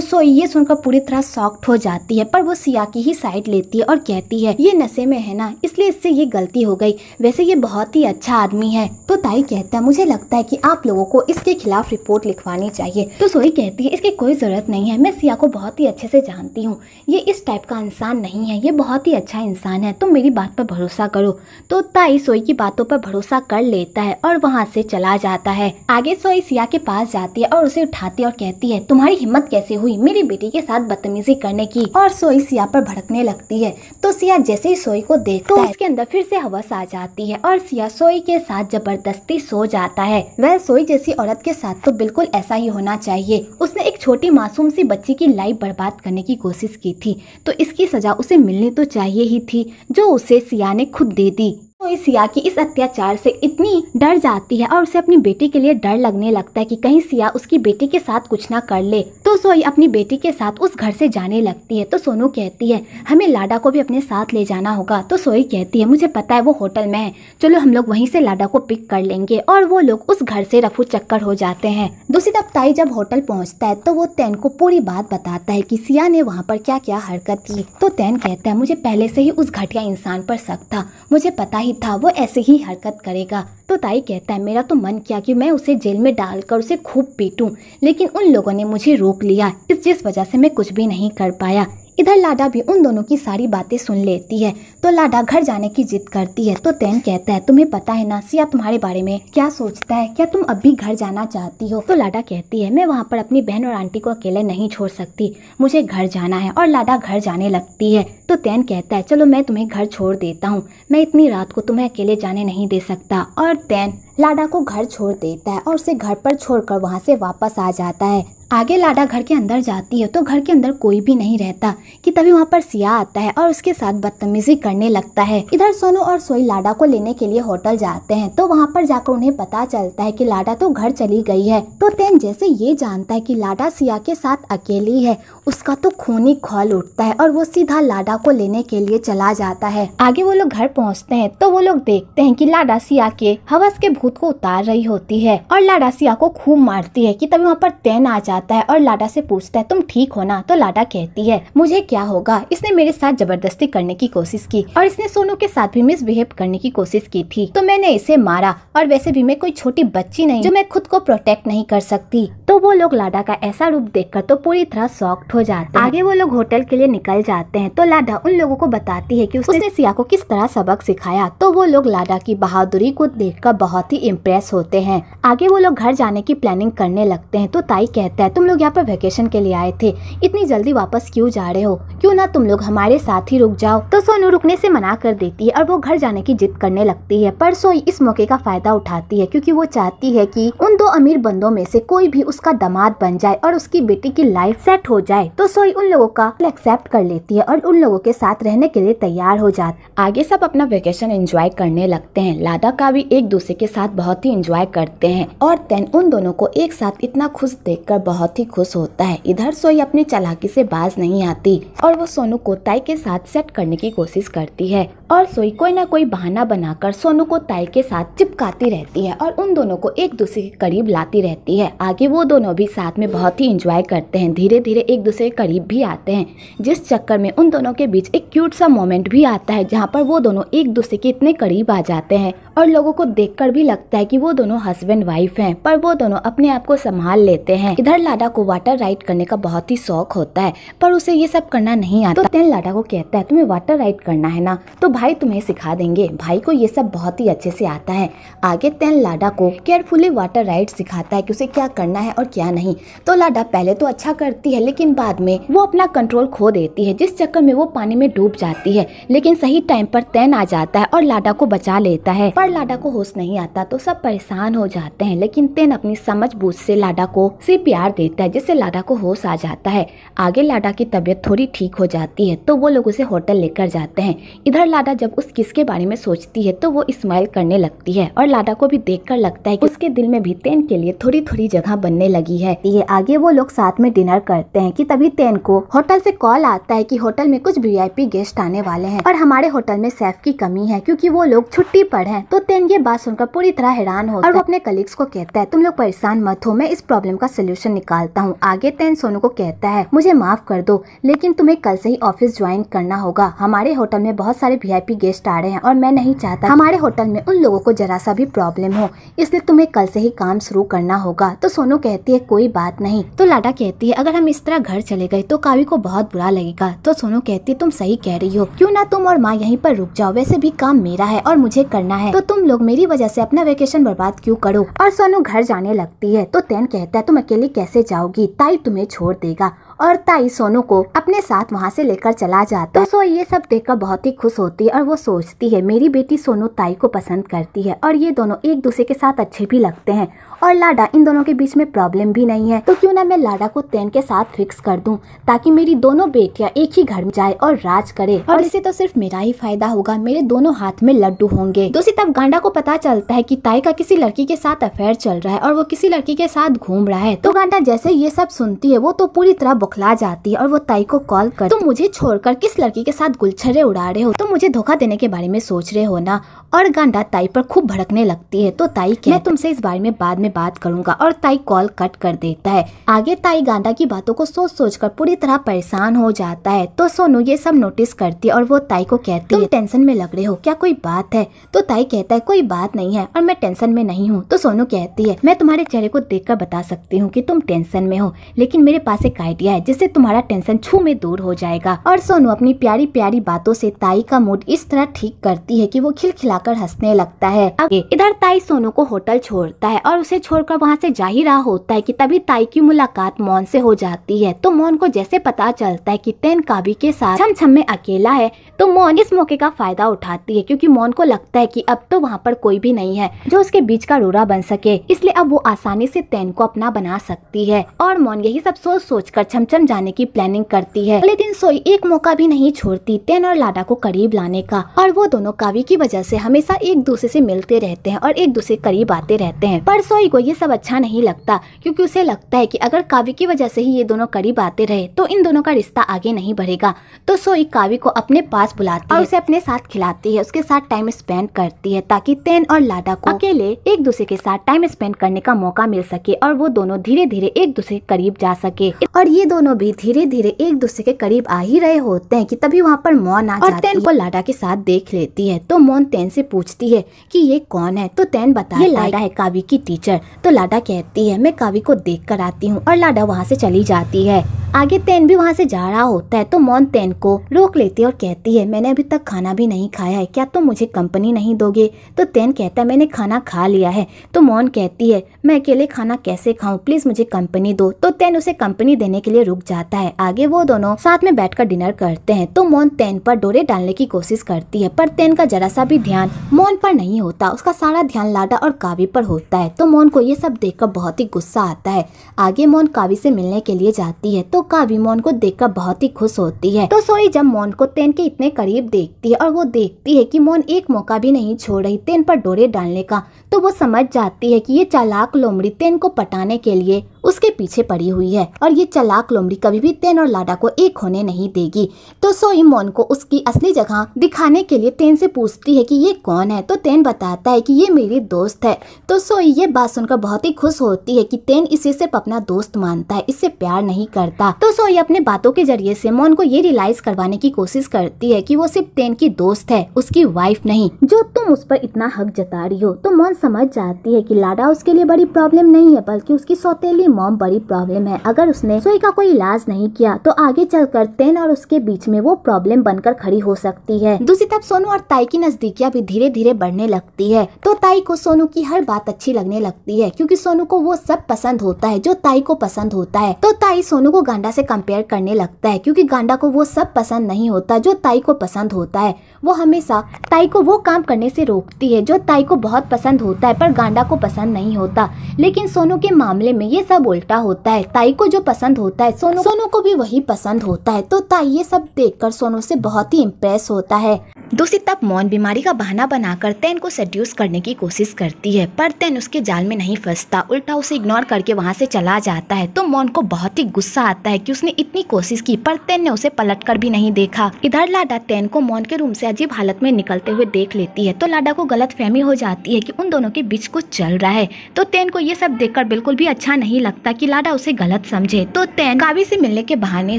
सोई ये सुनकर पूरी तरह सॉफ्ट हो जाती है पर वो सिया की ही साइड लेती है और कहती है ये नशे में है ना इसलिए इससे ये गलती हो गई वैसे ये बहुत ही अच्छा आदमी है तो ताई कहता है मुझे लगता है कि आप लोगों को इसके खिलाफ रिपोर्ट लिखवानी चाहिए तो सोई कहती है इसकी कोई ज़रूरत नहीं है मैं सिया को बहुत ही अच्छे से जानती हूँ ये इस टाइप का इंसान नहीं है ये बहुत ही अच्छा इंसान है तुम मेरी बात पर भरोसा करो तो ताई सोई की बातों पर भरोसा कर लेता है और वहाँ से चला जाता है आगे सोई सिया के पास जाती है और उसे उठाती है और कहती है तुम्हारी तुम्हारी हिम्मत कैसे हुई मेरी बेटी के साथ बदतमीजी करने की और सोई सिया पर भड़कने लगती है तो सिया जैसे ही सोई को देखता तो है उसके अंदर फिर से हवस आ जाती है और सिया सोई के साथ जबरदस्ती सो जाता है वह सोई जैसी औरत के साथ तो बिल्कुल ऐसा ही होना चाहिए उसने एक छोटी मासूम सी बच्ची की लाइफ बर्बाद करने की कोशिश की थी तो इसकी सजा उसे मिलनी तो चाहिए ही थी जो उसे सिया ने खुद दे दी तो सिया की इस अत्याचार से इतनी डर जाती है और उसे अपनी बेटी के लिए डर लगने लगता है कि कहीं सिया उसकी बेटी के साथ कुछ ना कर ले तो सोई अपनी बेटी के साथ उस घर से जाने लगती है तो सोनू कहती है हमें लाडा को भी अपने साथ ले जाना होगा तो सोई कहती है मुझे पता है वो होटल में है चलो हम लोग वहीं से लाडा को पिक कर लेंगे और वो लोग उस घर से रफू चक्कर हो जाते हैं दूसरी तब ताई जब होटल पहुँचता है तो वो तैन को पूरी बात बताता है की सिया ने वहाँ पर क्या क्या हरकत की तो तैन कहता है मुझे पहले से ही उस घटिया इंसान पर शक था मुझे पता ही नहीं था वो ऐसे ही हरकत करेगा तो ताई कहता है मेरा तो मन किया कि मैं उसे जेल में डालकर उसे खूब पीटूं लेकिन उन लोगों ने मुझे रोक लिया इस जिस वजह से मैं कुछ भी नहीं कर पाया इधर लाडा भी उन दोनों की सारी बातें सुन लेती है तो लाडा घर जाने की जिद करती है तो तेन कहता है तुम्हें पता है ना सिया तुम्हारे बारे में क्या सोचता है क्या तुम अब भी घर जाना चाहती हो तो लाडा कहती है मैं वहाँ पर अपनी बहन और आंटी को अकेले नहीं छोड़ सकती मुझे घर जाना है और लाडा घर जाने लगती है तो तैन कहता है चलो मैं तुम्हें घर छोड़ देता हूँ मैं इतनी रात को तुम्हें अकेले जाने नहीं दे सकता और तैन लाडा को घर छोड़ देता है और उसे घर पर छोड़कर वहाँ से वापस आ जाता है आगे लाडा घर के अंदर जाती है तो घर के अंदर कोई भी नहीं रहता कि तभी वहाँ पर सिया आता है और उसके साथ बदतमीजी करने लगता है इधर सोनू और सोई लाडा को लेने के लिए होटल जाते हैं तो वहाँ पर जाकर उन्हें पता चलता है कि लाडा तो घर चली गई है तो तेन जैसे ये जानता है कि लाडा सिया के साथ अकेली है उसका तो खूनी खोल उठता है और वो सीधा लाडा को लेने के लिए चला जाता है आगे वो लोग घर पहुँचते हैं तो वो लोग देखते हैं की लाडा सिया के हवस के खुद को उतार रही होती है और लाडा सिया को खूब मारती है कि तभी वहाँ पर तैन आ जाता है और लाडा से पूछता है तुम ठीक हो ना तो लाडा कहती है मुझे क्या होगा इसने मेरे साथ जबरदस्ती करने की कोशिश की और इसने सोनू के साथ भी मिसबिहेव करने की कोशिश की थी तो मैंने इसे मारा और वैसे भी मैं कोई छोटी बच्ची नहीं जो मैं खुद को प्रोटेक्ट नहीं कर सकती तो वो लोग लाडा का ऐसा रूप कर तो पूरी तरह सॉफ्ट हो जाते आगे वो लोग होटल के लिए निकल जाते हैं तो लाडा उन लोगों को बताती है की उसने सिया को किस तरह सबक सिखाया तो वो लोग लाडा की बहादुरी को देखकर बहुत ही इम्प्रेस होते हैं आगे वो लोग घर जाने की प्लानिंग करने लगते हैं तो ताई कहता है तुम लोग यहाँ पर वेकेशन के लिए आए थे इतनी जल्दी वापस क्यों जा रहे हो क्यों ना तुम लोग हमारे साथ ही रुक जाओ तो सोनू रुकने से मना कर देती है और वो घर जाने की जिद करने लगती है पर सो इस मौके का फायदा उठाती है क्योंकि वो चाहती है कि उन दो अमीर बंदों में से कोई भी उसका दमाद बन जाए और उसकी बेटी की लाइफ सेट हो जाए तो सोई उन लोगों का एक्सेप्ट कर लेती है और उन लोगों के साथ रहने के लिए तैयार हो जाती आगे सब अपना वेकेशन एंजॉय करने लगते हैं लादा का भी एक दूसरे के साथ साथ बहुत ही इंजॉय करते हैं और तेन उन दोनों को एक साथ इतना खुश देखकर बहुत ही खुश होता है इधर सोई अपनी चलाकी से बाज नहीं आती और वो सोनू को ताई के साथ सेट करने की कोशिश करती है और सोई कोई ना कोई बहाना बनाकर सोनू को ताई के साथ चिपकाती रहती है और उन दोनों को एक दूसरे के करीब लाती रहती है आगे वो दोनों भी साथ में बहुत ही इंजॉय करते हैं धीरे धीरे एक दूसरे के करीब भी आते हैं जिस चक्कर में उन दोनों के बीच एक क्यूट सा मोमेंट भी आता है जहाँ पर वो दोनों एक दूसरे के इतने करीब आ जाते हैं और लोगों को देखकर भी लगता है कि वो दोनों हस्बैंड वाइफ हैं पर वो दोनों अपने आप को संभाल लेते हैं इधर लाडा को वाटर राइड करने का बहुत ही शौक होता है पर उसे ये सब करना नहीं आता तो तेन लाडा को कहता है तुम्हें वाटर राइड करना है ना तो भाई तुम्हें सिखा देंगे भाई को ये सब बहुत ही अच्छे से आता है आगे तेन लाडा को केयरफुली वाटर राइड सिखाता है की उसे क्या करना है और क्या नहीं तो लाडा पहले तो अच्छा करती है लेकिन बाद में वो अपना कंट्रोल खो देती है जिस चक्कर में वो पानी में डूब जाती है लेकिन सही टाइम पर तैन आ जाता है और लाडा को बचा लेता है पर लाडा को होश नहीं आता तो सब परेशान हो जाते हैं लेकिन तेन अपनी समझ बूझ से लाडा को सिर्फ प्यार देता है जिससे लाडा को होश आ जाता है आगे लाडा की तबीयत थोड़ी ठीक हो जाती है तो वो लोग उसे होटल लेकर जाते हैं इधर लाडा जब उस किस के बारे में सोचती है तो वो स्माइल करने लगती है और लाडा को भी देख कर लगता है की उसके दिल में भी तेन के लिए थोड़ी थोड़ी जगह बनने लगी है ये आगे वो लोग साथ में डिनर करते हैं की तभी तेन को होटल से कॉल आता है की होटल में कुछ वी गेस्ट आने वाले हैं और हमारे होटल में सेफ की कमी है क्यूँकी वो लोग छुट्टी पर है तो तेन ये बात सुनकर पूरी तरह हैरान होता और वो अपने कलीग्स को कहता है तुम लोग परेशान मत हो मैं इस प्रॉब्लम का सोल्यूशन निकालता हूँ आगे तेन सोनू को कहता है मुझे माफ कर दो लेकिन तुम्हें कल से ही ऑफिस ज्वाइन करना होगा हमारे होटल में बहुत सारे वीआईपी गेस्ट आ रहे हैं और मैं नहीं चाहता हमारे होटल में उन लोगों को जरा सा भी प्रॉब्लम हो इसलिए तुम्हें कल से ही काम शुरू करना होगा तो सोनू कहती है कोई बात नहीं तो लाडा कहती है अगर हम इस तरह घर चले गए तो कावी को बहुत बुरा लगेगा तो सोनू कहती है तुम सही कह रही हो क्यों ना तुम और माँ यहीं पर रुक जाओ वैसे भी काम मेरा है और मुझे करना है तो तुम लोग मेरी वजह से अपने अपना वेकेशन बर्बाद क्यों करो और सोनू घर जाने लगती है तो तैन कहता है तुम अकेले कैसे जाओगी ताई तुम्हें छोड़ देगा और ताई सोनू को अपने साथ वहाँ से लेकर चला जाता है तो सो ये सब देखकर बहुत ही खुश होती है और वो सोचती है मेरी बेटी सोनू ताई को पसंद करती है और ये दोनों एक दूसरे के साथ अच्छे भी लगते हैं और लाडा इन दोनों के बीच में प्रॉब्लम भी नहीं है तो क्यों ना मैं लाडा को तेन के साथ फिक्स कर दूं ताकि मेरी दोनों बेटियां एक ही घर में जाए और राज करे और इससे तो सिर्फ मेरा ही फायदा होगा मेरे दोनों हाथ में लड्डू होंगे दूसरी तो तब गांडा को पता चलता है कि ताई का किसी लड़की के साथ अफेयर चल रहा है और वो किसी लड़की के साथ घूम रहा है तो गांडा जैसे ये सब सुनती है वो तो पूरी तरह बुखला जाती है और वो ताई को कॉल कर तो मुझे छोड़कर किस लड़की के साथ गुलछरे उड़ा रहे हो तो मुझे धोखा देने के बारे में सोच रहे हो ना और गांडा ताई पर खूब भड़कने लगती है तो ताई मैं तुमसे इस बारे में बाद में बात करूंगा और ताई कॉल कट कर देता है आगे ताई गांडा की बातों को सोच सोच कर पूरी तरह परेशान हो जाता है तो सोनू ये सब नोटिस करती है और वो ताई को कहती है टेंशन में लग रहे हो क्या कोई बात है तो ताई कहता है कोई बात नहीं है और मैं टेंशन में नहीं हूँ तो सोनू कहती है मैं तुम्हारे चेहरे को देख बता सकती हूँ की तुम टेंशन में हो लेकिन मेरे पास एक आइडिया है जिससे तुम्हारा टेंशन छू में दूर हो जाएगा और सोनू अपनी प्यारी प्यारी बातों से ताई का मूड इस तरह ठीक करती है कि वो खिलखिलाकर हंसने लगता है अब इधर ताई सोनू को होटल छोड़ता है और उसे छोड़कर वहाँ से जा ही रहा होता है कि तभी ताई की मुलाकात मौन से हो जाती है तो मौन को जैसे पता चलता है की तेन काबी के साथ छम छम में अकेला है तो मोहन इस मौके का फायदा उठाती है क्योंकि मोहन को लगता है कि अब तो वहाँ पर कोई भी नहीं है जो उसके बीच का रोरा बन सके इसलिए अब वो आसानी से तैन को अपना बना सकती है और मोहन यही सब सोच सोच कर छमछम जाने की प्लानिंग करती है अगले दिन सोई एक मौका भी नहीं छोड़ती तैन और लाडा को करीब लाने का और वो दोनों कावि की वजह से हमेशा एक दूसरे से मिलते रहते हैं और एक दूसरे करीब आते रहते हैं पर सोई को ये सब अच्छा नहीं लगता क्योंकि उसे लगता है कि अगर कावि की वजह से ही ये दोनों करीब आते रहे तो इन दोनों का रिश्ता आगे नहीं बढ़ेगा तो सोई कावि को अपने पास पास बुलाती है और उसे अपने साथ खिलाती है उसके साथ टाइम स्पेंड करती है ताकि तेन और लाडा को अकेले एक दूसरे के साथ टाइम स्पेंड करने का मौका मिल सके और वो दोनों धीरे धीरे एक दूसरे के करीब जा सके और ये दोनों भी धीरे धीरे एक दूसरे के करीब आ ही रहे होते हैं कि तभी वहाँ पर मौन आ जाती है को लाडा के साथ देख लेती है तो मौन तेन से पूछती है कि ये कौन है तो तेन बता ये लाडा है कावि की टीचर तो लाडा कहती है मैं कावि को देख कर आती हूँ और लाडा वहाँ से चली जाती है आगे तेन भी वहाँ से जा रहा होता है तो मौन तेन को रोक लेती है और कहती है रही है मैंने अभी तक खाना भी नहीं खाया है क्या तुम तो मुझे कंपनी नहीं दोगे तो तेन कहता है मैंने खाना खा लिया है तो मौन कहती है मैं अकेले खाना कैसे खाऊं प्लीज़ मुझे कंपनी दो तो तेन उसे कंपनी देने के लिए रुक जाता है आगे वो दोनों साथ में कर डिनर करते हैं तो मौन तेन पर डोरे डालने की कोशिश करती है पर तेन का जरा सा भी ध्यान मौन पर नहीं होता उसका सारा ध्यान लाडा और काव्य पर होता है तो मौन को ये सब कर बहुत ही गुस्सा आता है आगे मौन काव्य से मिलने के लिए जाती है तो काव्य मौन को देखकर बहुत ही खुश होती है तो सोई जब मौन को तेन के इतने अपने करीब देखती है और वो देखती है कि मोन एक मौका भी नहीं छोड़ रही तेन पर डोरे डालने का तो वो समझ जाती है कि ये चालाक लोमड़ी तेन को पटाने के लिए उसके पीछे पड़ी हुई है और ये चलाक लोमड़ी कभी भी तेन और लाडा को एक होने नहीं देगी तो सोई मोन को उसकी असली जगह दिखाने के लिए तेन से पूछती है कि ये कौन है तो तेन बताता है कि ये मेरी दोस्त है तो सोई ये बात सुनकर बहुत ही खुश होती है कि तेन इसे सिर्फ अपना दोस्त मानता है इससे प्यार नहीं करता तो सोई अपने बातों के जरिए से मोन को ये रियलाइज करवाने की कोशिश करती है कि वो सिर्फ तेन की दोस्त है उसकी वाइफ नहीं जो तुम उस पर इतना हक जता रही हो तो मोन समझ जाती है कि लाडा उसके लिए बड़ी प्रॉब्लम नहीं है बल्कि उसकी सौतेली मॉम बड़ी प्रॉब्लम है अगर उसने सोई का कोई इलाज नहीं किया तो आगे चलकर तेन और उसके बीच में वो प्रॉब्लम बनकर खड़ी हो सकती है दूसरी तरफ सोनू और ताई की नजदीकियाँ भी धीरे धीरे बढ़ने लगती है तो ताई को सोनू की हर बात अच्छी लगने लगती है क्यूँकी सोनू को वो सब पसंद होता है जो ताई को पसंद होता है तो ताई सोनू को गांडा से कंपेयर करने लगता है क्यूँकी गांडा को वो सब पसंद नहीं होता जो ताई को पसंद होता है वो हमेशा ताई को वो काम करने से रोकती है जो ताई को बहुत पसंद होता है पर गांडा को पसंद नहीं होता लेकिन सोनू के मामले में ये सब सब उल्टा होता है ताई को जो पसंद होता है सोनू सोनू को भी वही पसंद होता है तो ताई ये सब देखकर सोनू से बहुत ही इम्प्रेस होता है दूसरी तब मौन बीमारी का बहाना बनाकर तैन को सड्यूस करने की कोशिश करती है पर तैन उसके जाल में नहीं फंसता उल्टा उसे इग्नोर करके वहाँ से चला जाता है तो मौन को बहुत ही गुस्सा आता है कि उसने इतनी कोशिश की पर तैन ने उसे पलट कर भी नहीं देखा इधर लाडा तैन को मौन के रूम से अजीब हालत में निकलते हुए देख लेती है तो लाडा को गलत फहमी हो जाती है की उन दोनों के बीच कुछ चल रहा है तो तैन को ये सब देख बिल्कुल भी अच्छा नहीं लगता सकता कि लाडा उसे गलत समझे तो तैन कावी से मिलने के बहाने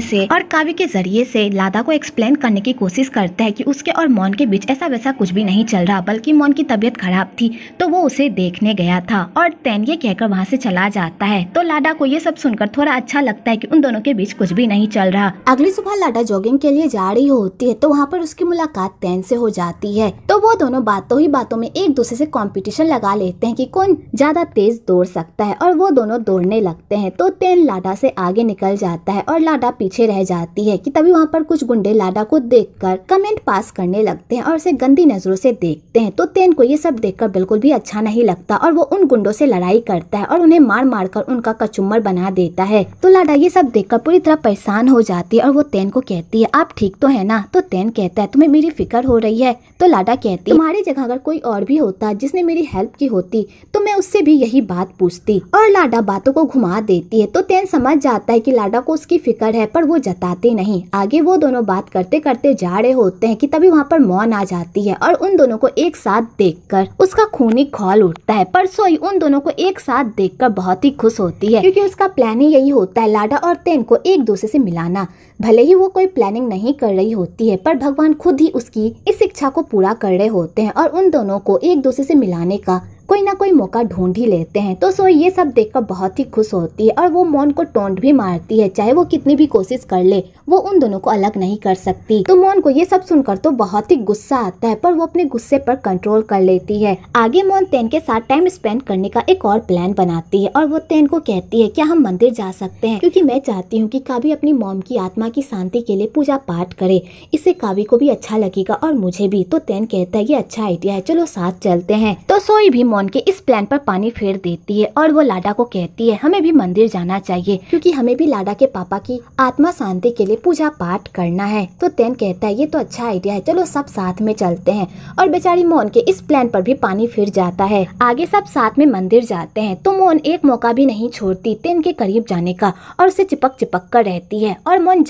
से और कावि के जरिए से लादा को एक्सप्लेन करने की कोशिश करता है कि उसके और मौन के बीच ऐसा वैसा कुछ भी नहीं चल रहा बल्कि मौन की तबीयत खराब थी तो वो उसे देखने गया था और तैन ये कहकर वहाँ से चला जाता है तो लाडा को ये सब सुनकर थोड़ा अच्छा लगता है की उन दोनों के बीच कुछ भी नहीं चल रहा अगली सुबह लाडा जॉगिंग के लिए जा रही होती है तो वहाँ पर उसकी मुलाकात तैन से हो जाती है तो वो दोनों बातों ही बातों में एक दूसरे से कंपटीशन लगा लेते हैं कि कौन ज्यादा तेज दौड़ सकता है और वो दोनों दौड़ने करने लगते हैं तो तेन लाडा से आगे निकल जाता है और लाडा पीछे रह जाती है कि तभी वहाँ पर कुछ गुंडे लाडा को देखकर कमेंट पास करने लगते हैं और उसे गंदी नजरों से देखते हैं तो तेन को ये सब देखकर बिल्कुल भी अच्छा नहीं लगता और वो उन गुंडों से लड़ाई करता है और उन्हें मार मार कर उनका कचुम्बर बना देता है तो लाडा ये सब देखकर पूरी तरह परेशान हो जाती है और वो तेन को कहती है आप ठीक तो है ना तो तेन कहता है तुम्हें मेरी फिक्र हो रही है तो लाडा कहती तुम्हारी जगह अगर कोई और भी होता जिसने मेरी हेल्प की होती तो मैं उससे भी यही बात पूछती और लाडा बातों को घुमा देती है तो तेन समझ जाता है कि लाडा को उसकी फिक्र है पर वो जताते नहीं आगे वो दोनों बात करते करते जा रहे होते हैं कि तभी वहाँ पर मौन आ जाती है और उन दोनों को एक साथ देखकर उसका खूनी खोल उठता है पर सोई उन दोनों को एक साथ देखकर बहुत ही खुश होती है क्योंकि उसका प्लान ही यही होता है लाडा और तेन को एक दूसरे से मिलाना भले ही वो कोई प्लानिंग नहीं कर रही होती है पर भगवान खुद ही उसकी इस इच्छा को पूरा कर रहे होते हैं और उन दोनों को एक दूसरे से मिलाने का कोई ना कोई मौका ढूंढ ही लेते हैं तो सोई ये सब देखकर बहुत ही खुश होती है और वो मोन को टोंट भी मारती है चाहे वो कितनी भी कोशिश कर ले वो उन दोनों को अलग नहीं कर सकती तो मोन को ये सब सुनकर तो बहुत ही गुस्सा आता है पर वो अपने गुस्से पर कंट्रोल कर लेती है आगे मोन तेन के साथ टाइम स्पेंड करने का एक और प्लान बनाती है और वो तेन को कहती है क्या हम मंदिर जा सकते हैं क्योंकि मैं चाहती हूँ कि काबी अपनी मोम की आत्मा की शांति के लिए पूजा पाठ करे इससे काबी को भी अच्छा लगेगा और मुझे भी तो तेन कहता है ये अच्छा आइडिया है चलो साथ चलते हैं तो सोई भी मोन के इस प्लान पर पानी फेर देती है और वो लाडा को कहती है हमें भी मंदिर जाना चाहिए क्योंकि हमें भी लाडा के पापा की आत्मा शांति के लिए पूजा पाठ करना है तो तेन कहता है ये तो अच्छा आइडिया है चलो सब साथ में चलते हैं और बेचारी मोहन के इस प्लान पर भी पानी फिर जाता है आगे सब साथ में मंदिर जाते हैं तो मोहन एक मौका भी नहीं छोड़ती तेन के करीब जाने का और उसे चिपक चिपक कर रहती है और मोहन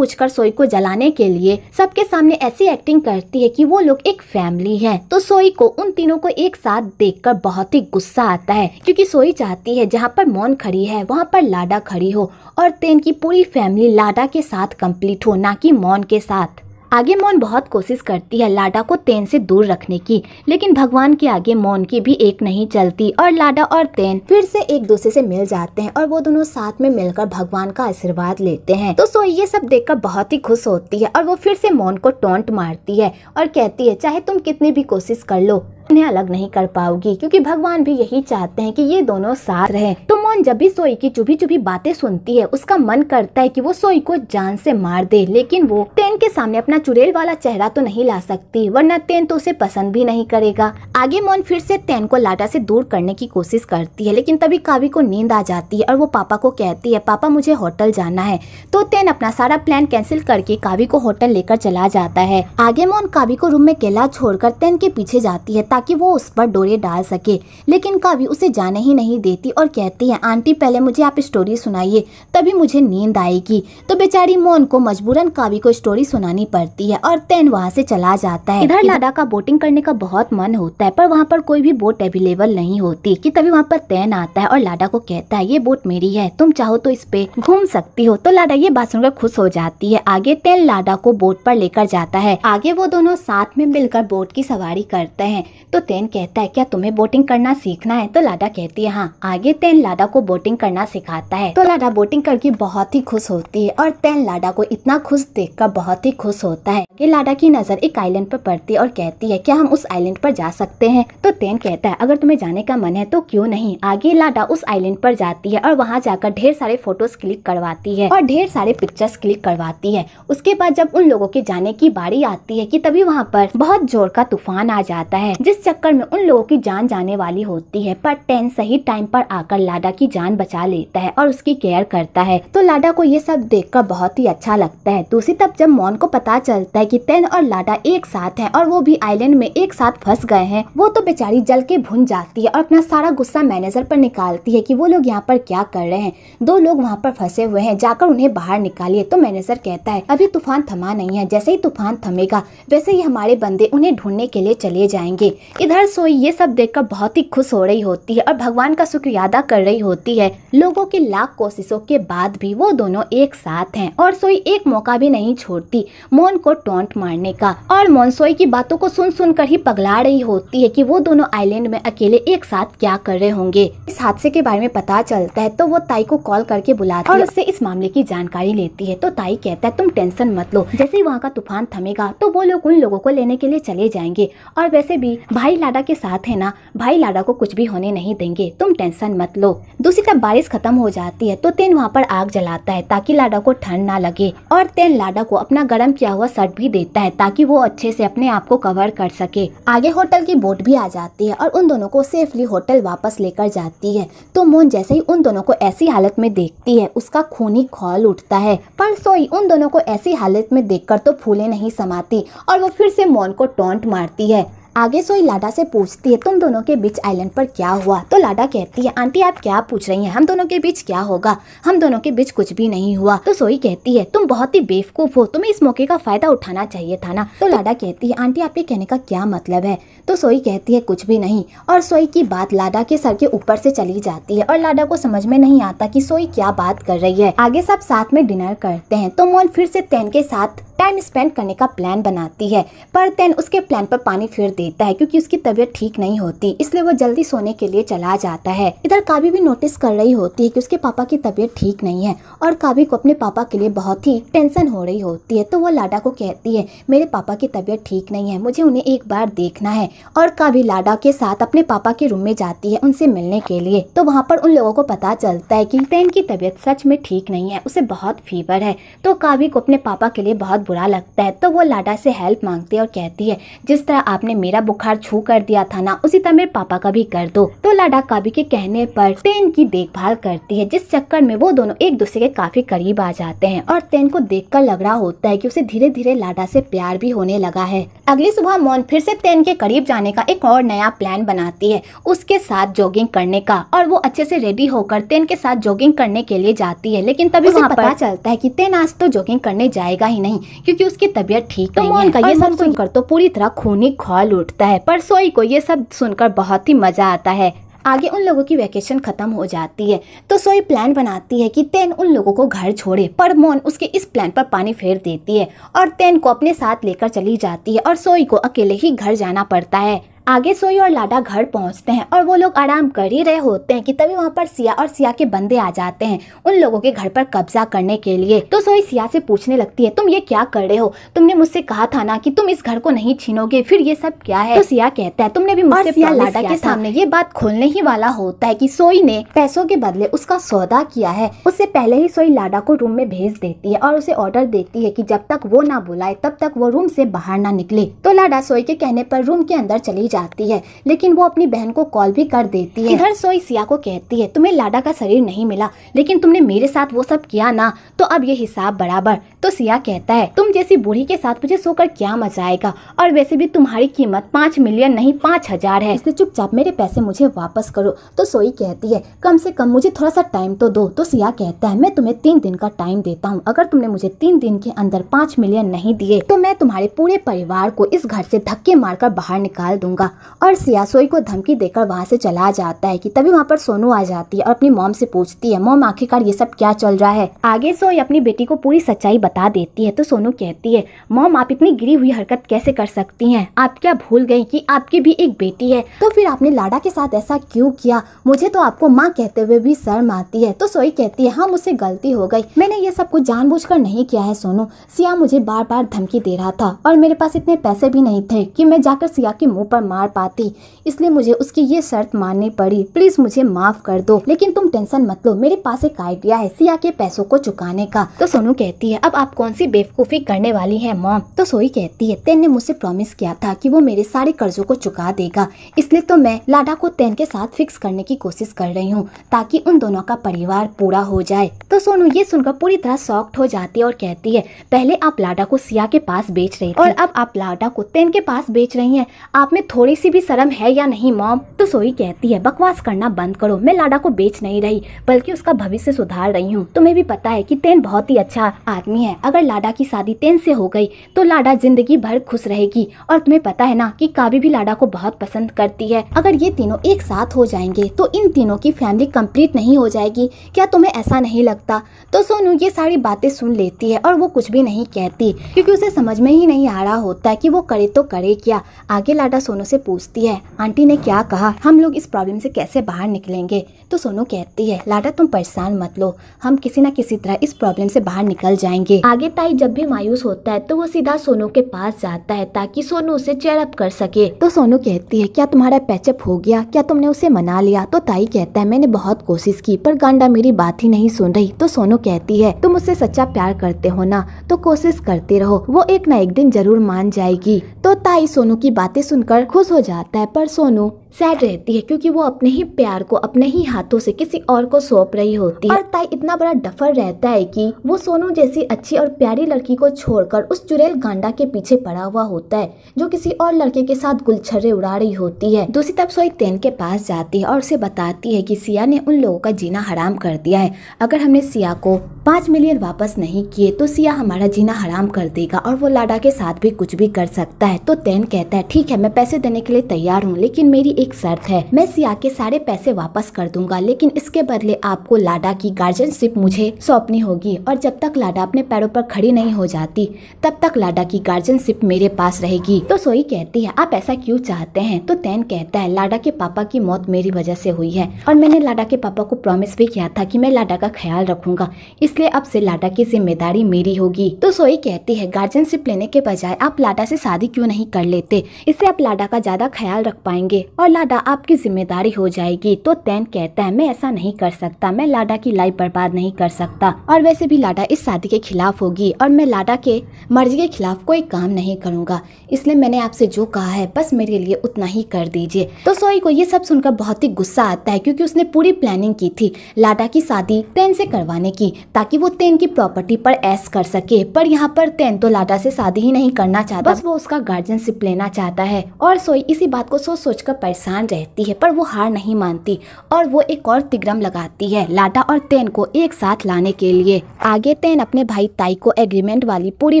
कर सोई को जलाने के लिए सबके सामने ऐसी एक्टिंग करती है की वो लोग एक फैमिली है तो सोई को उन तीनों को एक साथ कर बहुत ही गुस्सा आता है क्योंकि सोई चाहती है जहाँ पर मौन खड़ी है वहाँ पर लाडा खड़ी हो और तेन की पूरी फैमिली लाडा के साथ कंप्लीट हो ना कि मौन के साथ आगे मौन बहुत कोशिश करती है लाडा को तेन से दूर रखने की लेकिन भगवान के आगे मौन की भी एक नहीं चलती और लाडा और तेन फिर से एक दूसरे से मिल जाते हैं और वो दोनों साथ में मिलकर भगवान का आशीर्वाद लेते हैं तो सोई ये सब देखकर बहुत ही खुश होती है और वो फिर से मौन को टोंट मारती है और कहती है चाहे तुम कितनी भी कोशिश कर लो उन्हें अलग नहीं कर पाओगी क्योंकि भगवान भी यही चाहते हैं कि ये दोनों साथ रहे तो मोन जब भी सोई की चुभी चुभी बातें सुनती है उसका मन करता है कि वो सोई को जान से मार दे लेकिन वो तेन के सामने अपना चुड़ैल वाला चेहरा तो नहीं ला सकती वरना तेन तो उसे पसंद भी नहीं करेगा आगे मोन फिर से तेन को लाटा से दूर करने की कोशिश करती है लेकिन तभी कावी को नींद आ जाती है और वो पापा को कहती है पापा मुझे होटल जाना है तो तेन अपना सारा प्लान कैंसिल करके कावी को होटल लेकर चला जाता है आगे मोन कावी को रूम में केला छोड़कर तेन के पीछे जाती है ताकि वो उस पर डोरे डाल सके लेकिन कभी उसे जाने ही नहीं देती और कहती है आंटी पहले मुझे आप स्टोरी सुनाइए तभी मुझे नींद आएगी तो बेचारी मोन को मजबूरन कावी को स्टोरी सुनानी पड़ती है और तेन वहाँ से चला जाता है इधर लाडा का बोटिंग करने का बहुत मन होता है पर वहाँ पर कोई भी बोट अवेलेबल नहीं होती की तभी वहाँ पर तेन आता है और लाडा को कहता है ये बोट मेरी है तुम चाहो तो इस पे घूम सकती हो तो लाडा ये बात सुनकर खुश हो जाती है आगे तेन लाडा को बोट पर लेकर जाता है आगे वो दोनों साथ में मिलकर बोट की सवारी करते हैं तो तेन कहता है क्या तुम्हें बोटिंग करना सीखना है तो लाडा कहती है हाँ आगे तेन लाडा को बोटिंग करना सिखाता है तो लाडा बोटिंग करके बहुत ही खुश होती है और तेन लाडा को इतना खुश कर बहुत ही खुश होता है आगे लाडा की नजर एक आईलैंड पर पड़ती है और कहती है क्या हम उस आईलैंड पर जा सकते हैं तो तेन कहता है अगर तुम्हें जाने का मन है तो क्यों नहीं आगे लाडा उस आईलैंड पर जाती है और वहाँ जाकर ढेर सारे फोटोज क्लिक करवाती है और ढेर सारे पिक्चर्स क्लिक करवाती है उसके बाद जब उन लोगों के जाने की बारी आती है की तभी वहाँ पर बहुत जोर का तूफान आ जाता है जिस इस चक्कर में उन लोगों की जान जाने वाली होती है पर टेन सही टाइम पर आकर लाडा की जान बचा लेता है और उसकी केयर करता है तो लाडा को ये सब देखकर बहुत ही अच्छा लगता है दूसरी तरफ जब मोन को पता चलता है कि टेन और लाडा एक साथ हैं और वो भी आइलैंड में एक साथ फंस गए हैं वो तो बेचारी जल के भुन जाती है और अपना सारा गुस्सा मैनेजर पर निकालती है की वो लोग यहाँ पर क्या कर रहे हैं दो लोग वहाँ पर फंसे हुए हैं जाकर उन्हें बाहर निकालिए तो मैनेजर कहता है अभी तूफान थमा नहीं है जैसे ही तूफान थमेगा वैसे ही हमारे बंदे उन्हें ढूंढने के लिए चले जाएंगे इधर सोई ये सब देखकर बहुत ही खुश हो रही होती है और भगवान का सुख अदा कर रही होती है लोगों की लाख कोशिशों के बाद भी वो दोनों एक साथ हैं और सोई एक मौका भी नहीं छोड़ती मोन को टोंट मारने का और मोन सोई की बातों को सुन सुन कर ही पगला रही होती है कि वो दोनों आइलैंड में अकेले एक साथ क्या कर रहे होंगे इस हादसे के बारे में पता चलता है तो वो ताई को कॉल करके बुलाती है और उससे इस मामले की जानकारी लेती है तो ताई कहता है तुम टेंशन मत लो जैसे ही वहाँ का तूफान थमेगा तो वो लोग उन लोगों को लेने के लिए चले जाएंगे और वैसे भी भाई लाडा के साथ है ना भाई लाडा को कुछ भी होने नहीं देंगे तुम टेंशन मत लो दूसरी तरफ बारिश खत्म हो जाती है तो तेन वहाँ पर आग जलाता है ताकि लाडा को ठंड ना लगे और तेन लाडा को अपना गर्म किया हुआ शर्ट भी देता है ताकि वो अच्छे से अपने आप को कवर कर सके आगे होटल की बोट भी आ जाती है और उन दोनों को सेफली होटल वापस लेकर जाती है तो मोन जैसे ही उन दोनों को ऐसी हालत में देखती है उसका खूनी खोल उठता है पर सोई उन दोनों को ऐसी हालत में देखकर तो फूले नहीं समाती और वो फिर से मोन को टोंट मारती है आगे सोई लाडा से पूछती है तुम दोनों के बीच आइलैंड पर क्या हुआ तो लाडा कहती है आंटी आप क्या पूछ रही हैं हम दोनों के बीच क्या होगा हम दोनों के बीच कुछ भी नहीं हुआ तो सोई कहती है तुम बहुत ही बेवकूफ हो तुम्हें इस मौके का फायदा उठाना चाहिए था ना तो, तो लाडा कहती है आंटी आपके कहने का क्या मतलब है तो सोई कहती है कुछ भी नहीं और सोई की बात लाडा के सर के ऊपर से चली जाती है और लाडा को समझ में नहीं आता कि सोई क्या बात कर रही है आगे सब साथ में डिनर करते हैं तो मोन फिर से तैन के साथ टाइम स्पेंड करने का प्लान बनाती है पर देन उसके प्लान पर पानी फिर देता है क्योंकि उसकी तबीयत ठीक नहीं होती इसलिए वो जल्दी सोने के लिए चला जाता है इधर काबी भी नोटिस कर रही होती है कि उसके पापा की तबीयत ठीक नहीं है और काबी को अपने पापा के लिए बहुत ही टेंशन हो रही होती है तो वो लाडा को कहती है मेरे पापा की तबीयत ठीक नहीं है मुझे उन्हें एक बार देखना है और काबी लाडा के साथ अपने पापा के रूम में जाती है उनसे मिलने के लिए तो वहाँ पर उन लोगों को पता चलता है की ट्रेन की तबीयत सच में ठीक नहीं है उसे बहुत फीवर है तो काबी को अपने पापा के लिए बहुत बुरा लगता है तो वो लाडा से हेल्प मांगती है और कहती है जिस तरह आपने मेरा बुखार छू कर दिया था ना उसी तरह मेरे पापा का भी कर दो तो लाडा काबी के कहने पर तेन की देखभाल करती है जिस चक्कर में वो दोनों एक दूसरे के काफी करीब आ जाते हैं और तेन को देख कर लग रहा होता है की उसे धीरे धीरे लाडा से प्यार भी होने लगा है अगली सुबह मोन फिर से तेन के करीब जाने का एक और नया प्लान बनाती है उसके साथ जॉगिंग करने का और वो अच्छे से रेडी होकर तेन के साथ जॉगिंग करने के लिए जाती है लेकिन तभी वहाँ पता चलता है कि तेन आज तो जॉगिंग करने जाएगा ही नहीं क्योंकि उसकी तबीयत ठीक तो नहीं है का ये सब सुनकर तो पूरी तरह खूनी खोल उठता है पर सोई को ये सब सुनकर बहुत ही मजा आता है आगे उन लोगों की वैकेशन खत्म हो जाती है तो सोई प्लान बनाती है कि तेन उन लोगों को घर छोड़े पर मोन उसके इस प्लान पर पानी फेर देती है और तेन को अपने साथ लेकर चली जाती है और सोई को अकेले ही घर जाना पड़ता है आगे सोई और लाडा घर पहुंचते हैं और वो लोग आराम कर ही रहे होते हैं कि तभी वहाँ पर सिया और सिया के बंदे आ जाते हैं उन लोगों के घर पर कब्जा करने के लिए तो सोई सिया से पूछने लगती है तुम ये क्या कर रहे हो तुमने मुझसे कहा था ना कि तुम इस घर को नहीं छीनोगे फिर ये सब क्या है तो सिया कहता है तुमने भी मुझसे सिया लाडा के सामने ये बात खोलने ही वाला होता है की सोई ने पैसों के बदले उसका सौदा किया है उससे पहले ही सोई लाडा को रूम में भेज देती है और उसे ऑर्डर देती है की जब तक वो ना बुलाए तब तक वो रूम से बाहर ना निकले तो लाडा सोई के कहने पर रूम के अंदर चली जाती है लेकिन वो अपनी बहन को कॉल भी कर देती है इधर सोई सिया को कहती है तुम्हें लाडा का शरीर नहीं मिला लेकिन तुमने मेरे साथ वो सब किया ना तो अब ये हिसाब बराबर तो सिया कहता है तुम जैसी बूढ़ी के साथ मुझे सोकर क्या मजा आएगा और वैसे भी तुम्हारी कीमत पाँच मिलियन नहीं पाँच हजार है इसलिए चुपचाप मेरे पैसे मुझे वापस करो तो सोई कहती है कम से कम मुझे थोड़ा सा टाइम तो दो तो सिया कहता है मैं तुम्हें तीन दिन का टाइम देता हूँ अगर तुमने मुझे तीन दिन के अंदर पाँच मिलियन नहीं दिए तो मैं तुम्हारे पूरे परिवार को इस घर से धक्के मारकर बाहर निकाल दूंगा होगा और सियासोई को धमकी देकर वहाँ से चला जाता है कि तभी वहाँ पर सोनू आ जाती है और अपनी मोम से पूछती है मोम आखिरकार ये सब क्या चल रहा है आगे सोई अपनी बेटी को पूरी सच्चाई बता देती है तो सोनू कहती है मोम आप इतनी गिरी हुई हरकत कैसे कर सकती है आप क्या भूल गयी की आपकी भी एक बेटी है तो फिर आपने लाडा के साथ ऐसा क्यूँ किया मुझे तो आपको माँ कहते हुए भी शर्म आती है तो सोई कहती है हाँ मुझसे गलती हो गई मैंने ये सब कुछ जान नहीं किया है सोनू सिया मुझे बार बार धमकी दे रहा था और मेरे पास इतने पैसे भी नहीं थे कि मैं जाकर सिया के मुंह पर मार मार पाती इसलिए मुझे उसकी ये शर्त माननी पड़ी प्लीज मुझे माफ कर दो लेकिन तुम टेंशन मत लो मेरे पास एक आइडिया है सिया के पैसों को चुकाने का तो सोनू कहती है अब आप कौन सी बेवकूफी करने वाली है मॉम तो सोई कहती है तेन ने मुझसे प्रॉमिस किया था कि वो मेरे सारे कर्जों को चुका देगा इसलिए तो मैं लाडा को तेन के साथ फिक्स करने की कोशिश कर रही हूँ ताकि उन दोनों का परिवार पूरा हो जाए तो सोनू ये सुनकर पूरी तरह सॉफ्ट हो जाती है और कहती है पहले आप लाडा को सिया के पास बेच रही थी और अब आप लाडा को तेन के पास बेच रही है आप में थोड़ी थोड़ी सी भी शर्म है या नहीं मॉम तो सोई कहती है बकवास करना बंद करो मैं लाडा को बेच नहीं रही बल्कि उसका भविष्य सुधार रही हूँ तुम्हें भी पता है कि तेन बहुत ही अच्छा आदमी है अगर लाडा की शादी तेन से हो गई तो लाडा जिंदगी भर खुश रहेगी और तुम्हें पता है ना कि काबी भी लाडा को बहुत पसंद करती है अगर ये तीनों एक साथ हो जाएंगे तो इन तीनों की फैमिली कंप्लीट नहीं हो जाएगी क्या तुम्हें ऐसा नहीं लगता तो सोनू ये सारी बातें सुन लेती है और वो कुछ भी नहीं कहती क्योंकि उसे समझ में ही नहीं आ रहा होता है कि वो करे तो करे क्या आगे लाडा सोनू से पूछती है आंटी ने क्या कहा हम लोग इस प्रॉब्लम से कैसे बाहर निकलेंगे तो सोनू कहती है लाडा तुम परेशान मत लो हम किसी न किसी तरह इस प्रॉब्लम से बाहर निकल जाएंगे आगे ताई जब भी मायूस होता है तो वो सीधा सोनू के पास जाता है ताकि सोनू उसे चेयरअप कर सके तो सोनू कहती है क्या तुम्हारा पैचअप हो गया क्या तुमने उसे मना लिया तो ताई कहता है मैंने बहुत कोशिश की पर गांडा मेरी बात ही नहीं सुन रही तो सोनू कहती है तुम उससे सच्चा प्यार करते हो ना तो कोशिश करते रहो वो एक न एक दिन जरूर मान जाएगी तो ताई सोनू की बातें सुनकर खुश हो जाता है पर सोनू सैड रहती है क्योंकि वो अपने ही प्यार को अपने ही हाथों से किसी और को सौंप रही होती है और ताई इतना बड़ा डफर रहता है कि वो सोनू जैसी अच्छी और प्यारी लड़की को छोड़कर उस चुड़ैल गांडा के पीछे पड़ा हुआ होता है जो किसी और लड़के के साथ गुलछर्रे उड़ा रही होती है दूसरी तरफ सोई तेन के पास जाती है और उसे बताती है की सिया ने उन लोगों का जीना हराम कर दिया है अगर हमने सिया को पाँच मिलियन वापस नहीं किए तो सिया हमारा जीना हराम कर देगा और वो लाडा के साथ भी कुछ भी कर सकता है तो तेन कहता है ठीक है मैं पैसे देने के लिए तैयार हूँ लेकिन मेरी एक शर्त है मैं सिया के सारे पैसे वापस कर दूंगा लेकिन इसके बदले आपको लाडा की गार्जियनशिप मुझे सौंपनी होगी और जब तक लाडा अपने पैरों पर खड़ी नहीं हो जाती तब तक लाडा की गार्जियनशिप मेरे पास रहेगी तो सोई कहती है आप ऐसा क्यों चाहते हैं तो तैन कहता है लाडा के पापा की मौत मेरी वजह से हुई है और मैंने लाडा के पापा को प्रॉमिस भी किया था कि मैं लाडा का ख्याल रखूंगा इसलिए अब से लाडा की जिम्मेदारी मेरी होगी तो सोई कहती है गार्जियनशिप लेने के बजाय आप लाडा से शादी क्यों नहीं कर लेते इससे आप लाडा का का ज़्यादा ख्याल रख पाएंगे और लाडा आपकी जिम्मेदारी हो जाएगी तो तैन कहता है मैं ऐसा नहीं कर सकता मैं लाडा की लाइफ बर्बाद नहीं कर सकता और वैसे भी लाडा इस शादी के खिलाफ होगी और मैं लाडा के मर्जी के खिलाफ कोई काम नहीं करूँगा इसलिए मैंने आपसे जो कहा है बस मेरे लिए उतना ही कर दीजिए तो सोई को ये सब सुनकर बहुत ही गुस्सा आता है क्यूँकी उसने पूरी प्लानिंग की थी लाडा की शादी तैन से करवाने की ताकि वो तैन की प्रॉपर्टी पर ऐस कर सके पर यहाँ पर तैन तो लाडा से शादी ही नहीं करना चाहता बस वो उसका गार्जियनशिप लेना चाहता है और रसोई इसी बात को सोच सोच कर परेशान रहती है पर वो हार नहीं मानती और वो एक और तिग्रम लगाती है लाडा और तेन को एक साथ लाने के लिए आगे तेन अपने भाई ताई को एग्रीमेंट वाली पूरी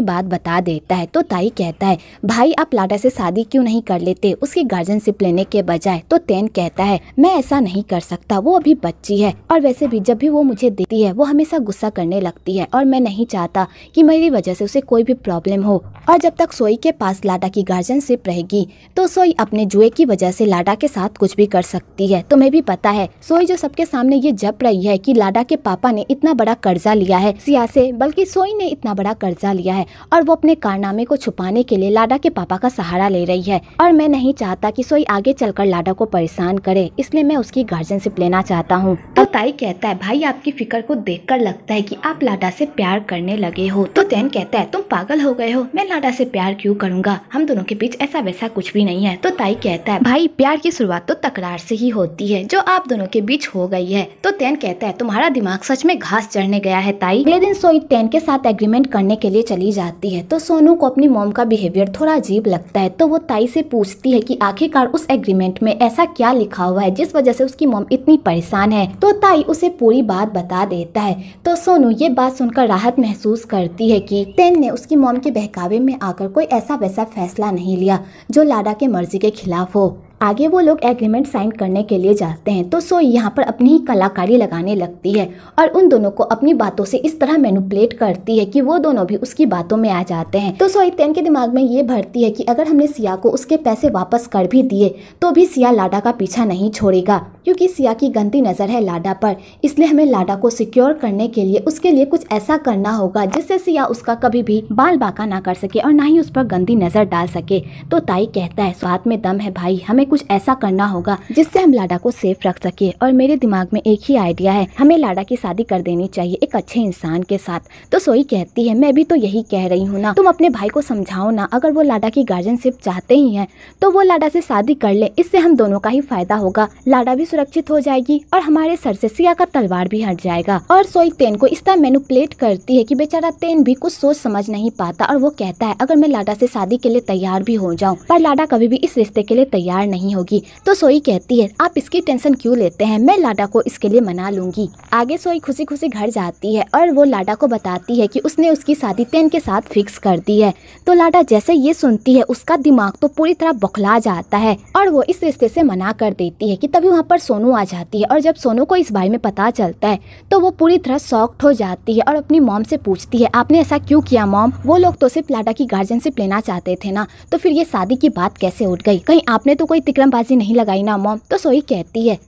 बात बता देता है तो ताई कहता है भाई आप लाडा से शादी क्यों नहीं कर लेते उसकी गार्जियनशिप लेने के बजाय तो तेन कहता है मैं ऐसा नहीं कर सकता वो अभी बच्ची है और वैसे भी जब भी वो मुझे देती है वो हमेशा गुस्सा करने लगती है और मैं नहीं चाहता कि मेरी वजह से उसे कोई भी प्रॉब्लम हो और जब तक सोई के पास लाडा की गार्जियनशिप रहेगी तो सोई अपने जुए की वजह से लाडा के साथ कुछ भी कर सकती है तुम्हें भी पता है सोई जो सबके सामने ये जप रही है कि लाडा के पापा ने इतना बड़ा कर्जा लिया है सिया से बल्कि सोई ने इतना बड़ा कर्जा लिया है और वो अपने कारनामे को छुपाने के लिए लाडा के पापा का सहारा ले रही है और मैं नहीं चाहता की सोई आगे चलकर लाडा को परेशान करे इसलिए मैं उसकी गार्जियनशिप लेना चाहता हूँ तो ताई कहता है भाई आपकी फिक्र को देख लगता है की आप लाडा से प्यार करने लगे हो तो तैन कहता है तुम पागल हो गए हो मैं लाडा से प्यार क्यों करूँगा हम दोनों के बीच ऐसा वैसा कुछ भी नहीं है है तो ताई कहता है भाई प्यार की शुरुआत तो तकरार से ही होती है जो आप दोनों के बीच हो गई है तो तेन कहता है तुम्हारा दिमाग सच में घास चढ़ने गया है ताई अगले दिन सोई तेन के साथ एग्रीमेंट करने के लिए चली जाती है तो सोनू को अपनी मोम का बिहेवियर थोड़ा अजीब लगता है तो वो ताई से पूछती है की आखिरकार उस एग्रीमेंट में ऐसा क्या लिखा हुआ है जिस वजह से उसकी मोम इतनी परेशान है तो ताई उसे पूरी बात बता देता है तो सोनू ये बात सुनकर राहत महसूस करती है की तेन ने उसकी मोम के बहकावे में आकर कोई ऐसा वैसा फैसला नहीं लिया जो लाडा के मर्जी के खिलाफ हो आगे वो लोग एग्रीमेंट साइन करने के लिए जाते हैं तो सोई यहाँ पर अपनी ही कलाकारी लगाने लगती है और उन दोनों को अपनी बातों से इस तरह मैनुपलेट करती है कि वो दोनों भी उसकी बातों में आ जाते हैं तो सोई तेन के दिमाग में ये भरती है कि अगर हमने सिया को उसके पैसे वापस कर भी दिए तो भी सिया लाडा का पीछा नहीं छोड़ेगा क्योंकि सिया की गंदी नज़र है लाडा पर इसलिए हमें लाडा को सिक्योर करने के लिए उसके लिए कुछ ऐसा करना होगा जिससे सिया उसका कभी भी बाल बाका ना कर सके और ना ही उस पर गंदी नज़र डाल सके तो ताई कहता है स्वाद में दम है भाई हमें हमें कुछ ऐसा करना होगा जिससे हम लाडा को सेफ रख सके और मेरे दिमाग में एक ही आइडिया है हमें लाडा की शादी कर देनी चाहिए एक अच्छे इंसान के साथ तो सोई कहती है मैं भी तो यही कह रही हूँ ना तुम अपने भाई को समझाओ ना अगर वो लाडा की गार्जियनशिप चाहते ही है तो वो लाडा से शादी कर ले इससे हम दोनों का ही फायदा होगा लाडा भी सुरक्षित हो जाएगी और हमारे सर से सिया का तलवार भी हट जाएगा और सोई तेन को इस तरह मैनुपलेट करती है की बेचारा तेन भी कुछ सोच समझ नहीं पाता और वो कहता है अगर मैं लाडा से शादी के लिए तैयार भी हो जाऊँ पर लाडा कभी भी इस रिश्ते के लिए तैयार नहीं नहीं होगी तो सोई कहती है आप इसकी टेंशन क्यों लेते हैं मैं लाडा को इसके लिए मना लूंगी आगे सोई खुशी खुशी घर जाती है और वो लाडा को बताती है कि उसने उसकी शादी तेन के साथ फिक्स कर दी है तो लाडा जैसे ये सुनती है उसका दिमाग तो पूरी तरह बौखला जाता है और वो इस रिश्ते से मना कर देती है कि तभी वहाँ पर सोनू आ जाती है और जब सोनू को इस बारे में पता चलता है तो वो पूरी तरह सॉक्ट हो जाती है और अपनी मॉम से पूछती है आपने ऐसा क्यों किया मॉम वो लोग तो सिर्फ लाडा की गार्जियनशिप लेना चाहते थे ना तो फिर ये शादी की बात कैसे उठ गई कहीं आपने तो कोई विक्रमबाजी नहीं लगाई ना मॉम तो सोई कहती है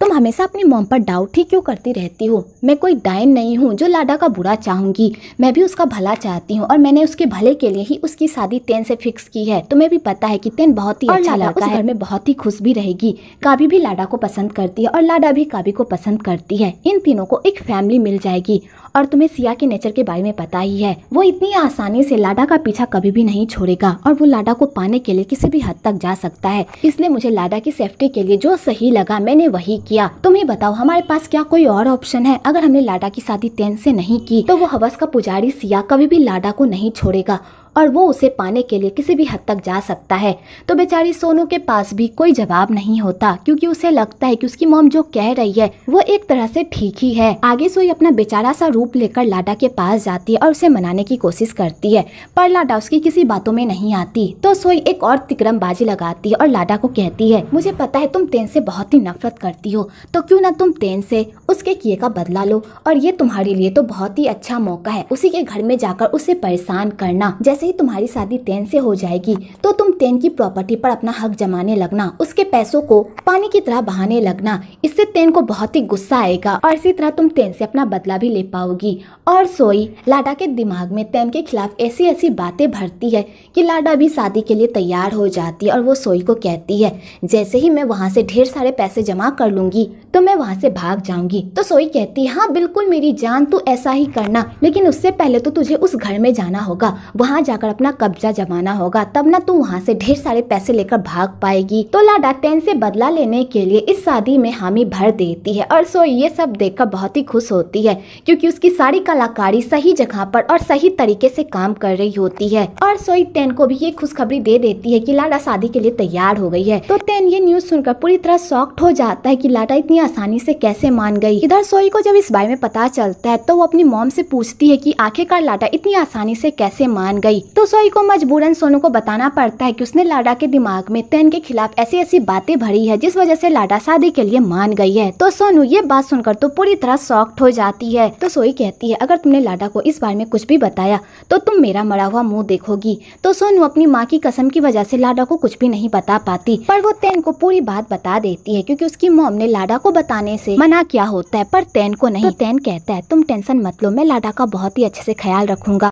तुम हमेशा अपनी मोम पर डाउट ही क्यों करती रहती हो मैं कोई डायन नहीं हूँ जो लाडा का बुरा चाहूँगी मैं भी उसका भला चाहती हूँ और मैंने उसके भले के लिए ही उसकी शादी तेन से फिक्स की है तुम्हें भी पता है कि तेन बहुत ही अच्छा लड़का है घर में बहुत ही खुश भी रहेगी काबी भी लाडा को पसंद करती है और लाडा भी काबी को पसंद करती है इन तीनों को एक फैमिली मिल जाएगी और तुम्हें सिया के नेचर के बारे में पता ही है वो इतनी आसानी से लाडा का पीछा कभी भी नहीं छोड़ेगा और वो लाडा को पाने के लिए किसी भी हद तक जा सकता है इसलिए मुझे लाडा की सेफ्टी के लिए जो सही लगा मैंने वही किया तुम्हें बताओ हमारे पास क्या कोई और ऑप्शन है अगर हमने लाडा की शादी तेन से नहीं की तो वो हवस का पुजारी सिया कभी भी लाडा को नहीं छोड़ेगा और वो उसे पाने के लिए किसी भी हद तक जा सकता है तो बेचारी सोनू के पास भी कोई जवाब नहीं होता क्योंकि उसे लगता है कि उसकी मोम जो कह रही है वो एक तरह से ठीक ही है आगे सोई अपना बेचारा सा रूप लेकर लाडा के पास जाती है और उसे मनाने की कोशिश करती है पर लाडा उसकी किसी बातों में नहीं आती तो सोई एक और तिक्रम बाजी लगाती है और लाडा को कहती है मुझे पता है तुम तेन से बहुत ही नफरत करती हो तो क्यों ना तुम तेन से उसके किए का बदला लो और ये तुम्हारे लिए तो बहुत ही अच्छा मौका है उसी के घर में जाकर उसे परेशान करना जैसे जैसे ही तुम्हारी शादी तेन से हो जाएगी तो तुम तेन की प्रॉपर्टी पर अपना हक जमाने लगना उसके पैसों को पानी की तरह बहाने लगना इससे तेन को बहुत ही गुस्सा आएगा और इसी तरह तुम तेन से अपना बदला भी ले पाओगी और सोई लाडा के दिमाग में तेन के खिलाफ ऐसी ऐसी बातें भरती है कि लाडा भी शादी के लिए तैयार हो जाती है और वो सोई को कहती है जैसे ही मैं वहाँ से ढेर सारे पैसे जमा कर लूंगी तो मैं वहाँ से भाग जाऊंगी तो सोई कहती है हाँ बिल्कुल मेरी जान तू ऐसा ही करना लेकिन उससे पहले तो तुझे उस घर में जाना होगा वहाँ जा जाकर अपना कब्जा जमाना होगा तब ना तू वहाँ से ढेर सारे पैसे लेकर भाग पाएगी तो लाडा टेन से बदला लेने के लिए इस शादी में हामी भर देती है और सो ये सब देखकर बहुत ही खुश होती है क्योंकि उसकी सारी कलाकारी सही जगह पर और सही तरीके से काम कर रही होती है और सोई टेन को भी ये खुशखबरी दे देती है कि लाडा शादी के लिए तैयार हो गई है तो टेन ये न्यूज सुनकर पूरी तरह सॉक्ट हो जाता है कि लाडा इतनी आसानी से कैसे मान गई इधर सोई को जब इस बारे में पता चलता है तो वो अपनी मॉम से पूछती है कि आखिरकार लाडा इतनी आसानी से कैसे मान गई तो सोई को मजबूरन सोनू को बताना पड़ता है कि उसने लाडा के दिमाग में तेन के खिलाफ ऐसी ऐसी बातें भरी है जिस वजह से लाडा शादी के लिए मान गई है तो सोनू ये बात सुनकर तो पूरी तरह सॉक्ट हो जाती है तो सोई कहती है अगर तुमने लाडा को इस बारे में कुछ भी बताया तो तुम मेरा मरा हुआ मुँह देखोगी तो सोनू अपनी माँ की कसम की वजह से लाडा को कुछ भी नहीं बता पाती पर वो तेन को पूरी बात बता देती है क्यूँकी उसकी मोम ने लाडा को बताने से मना किया होता है पर तेन को नहीं तेन तो कहता है तुम टेंशन मत लो मैं लाडा का बहुत ही अच्छे से ख्याल रखूंगा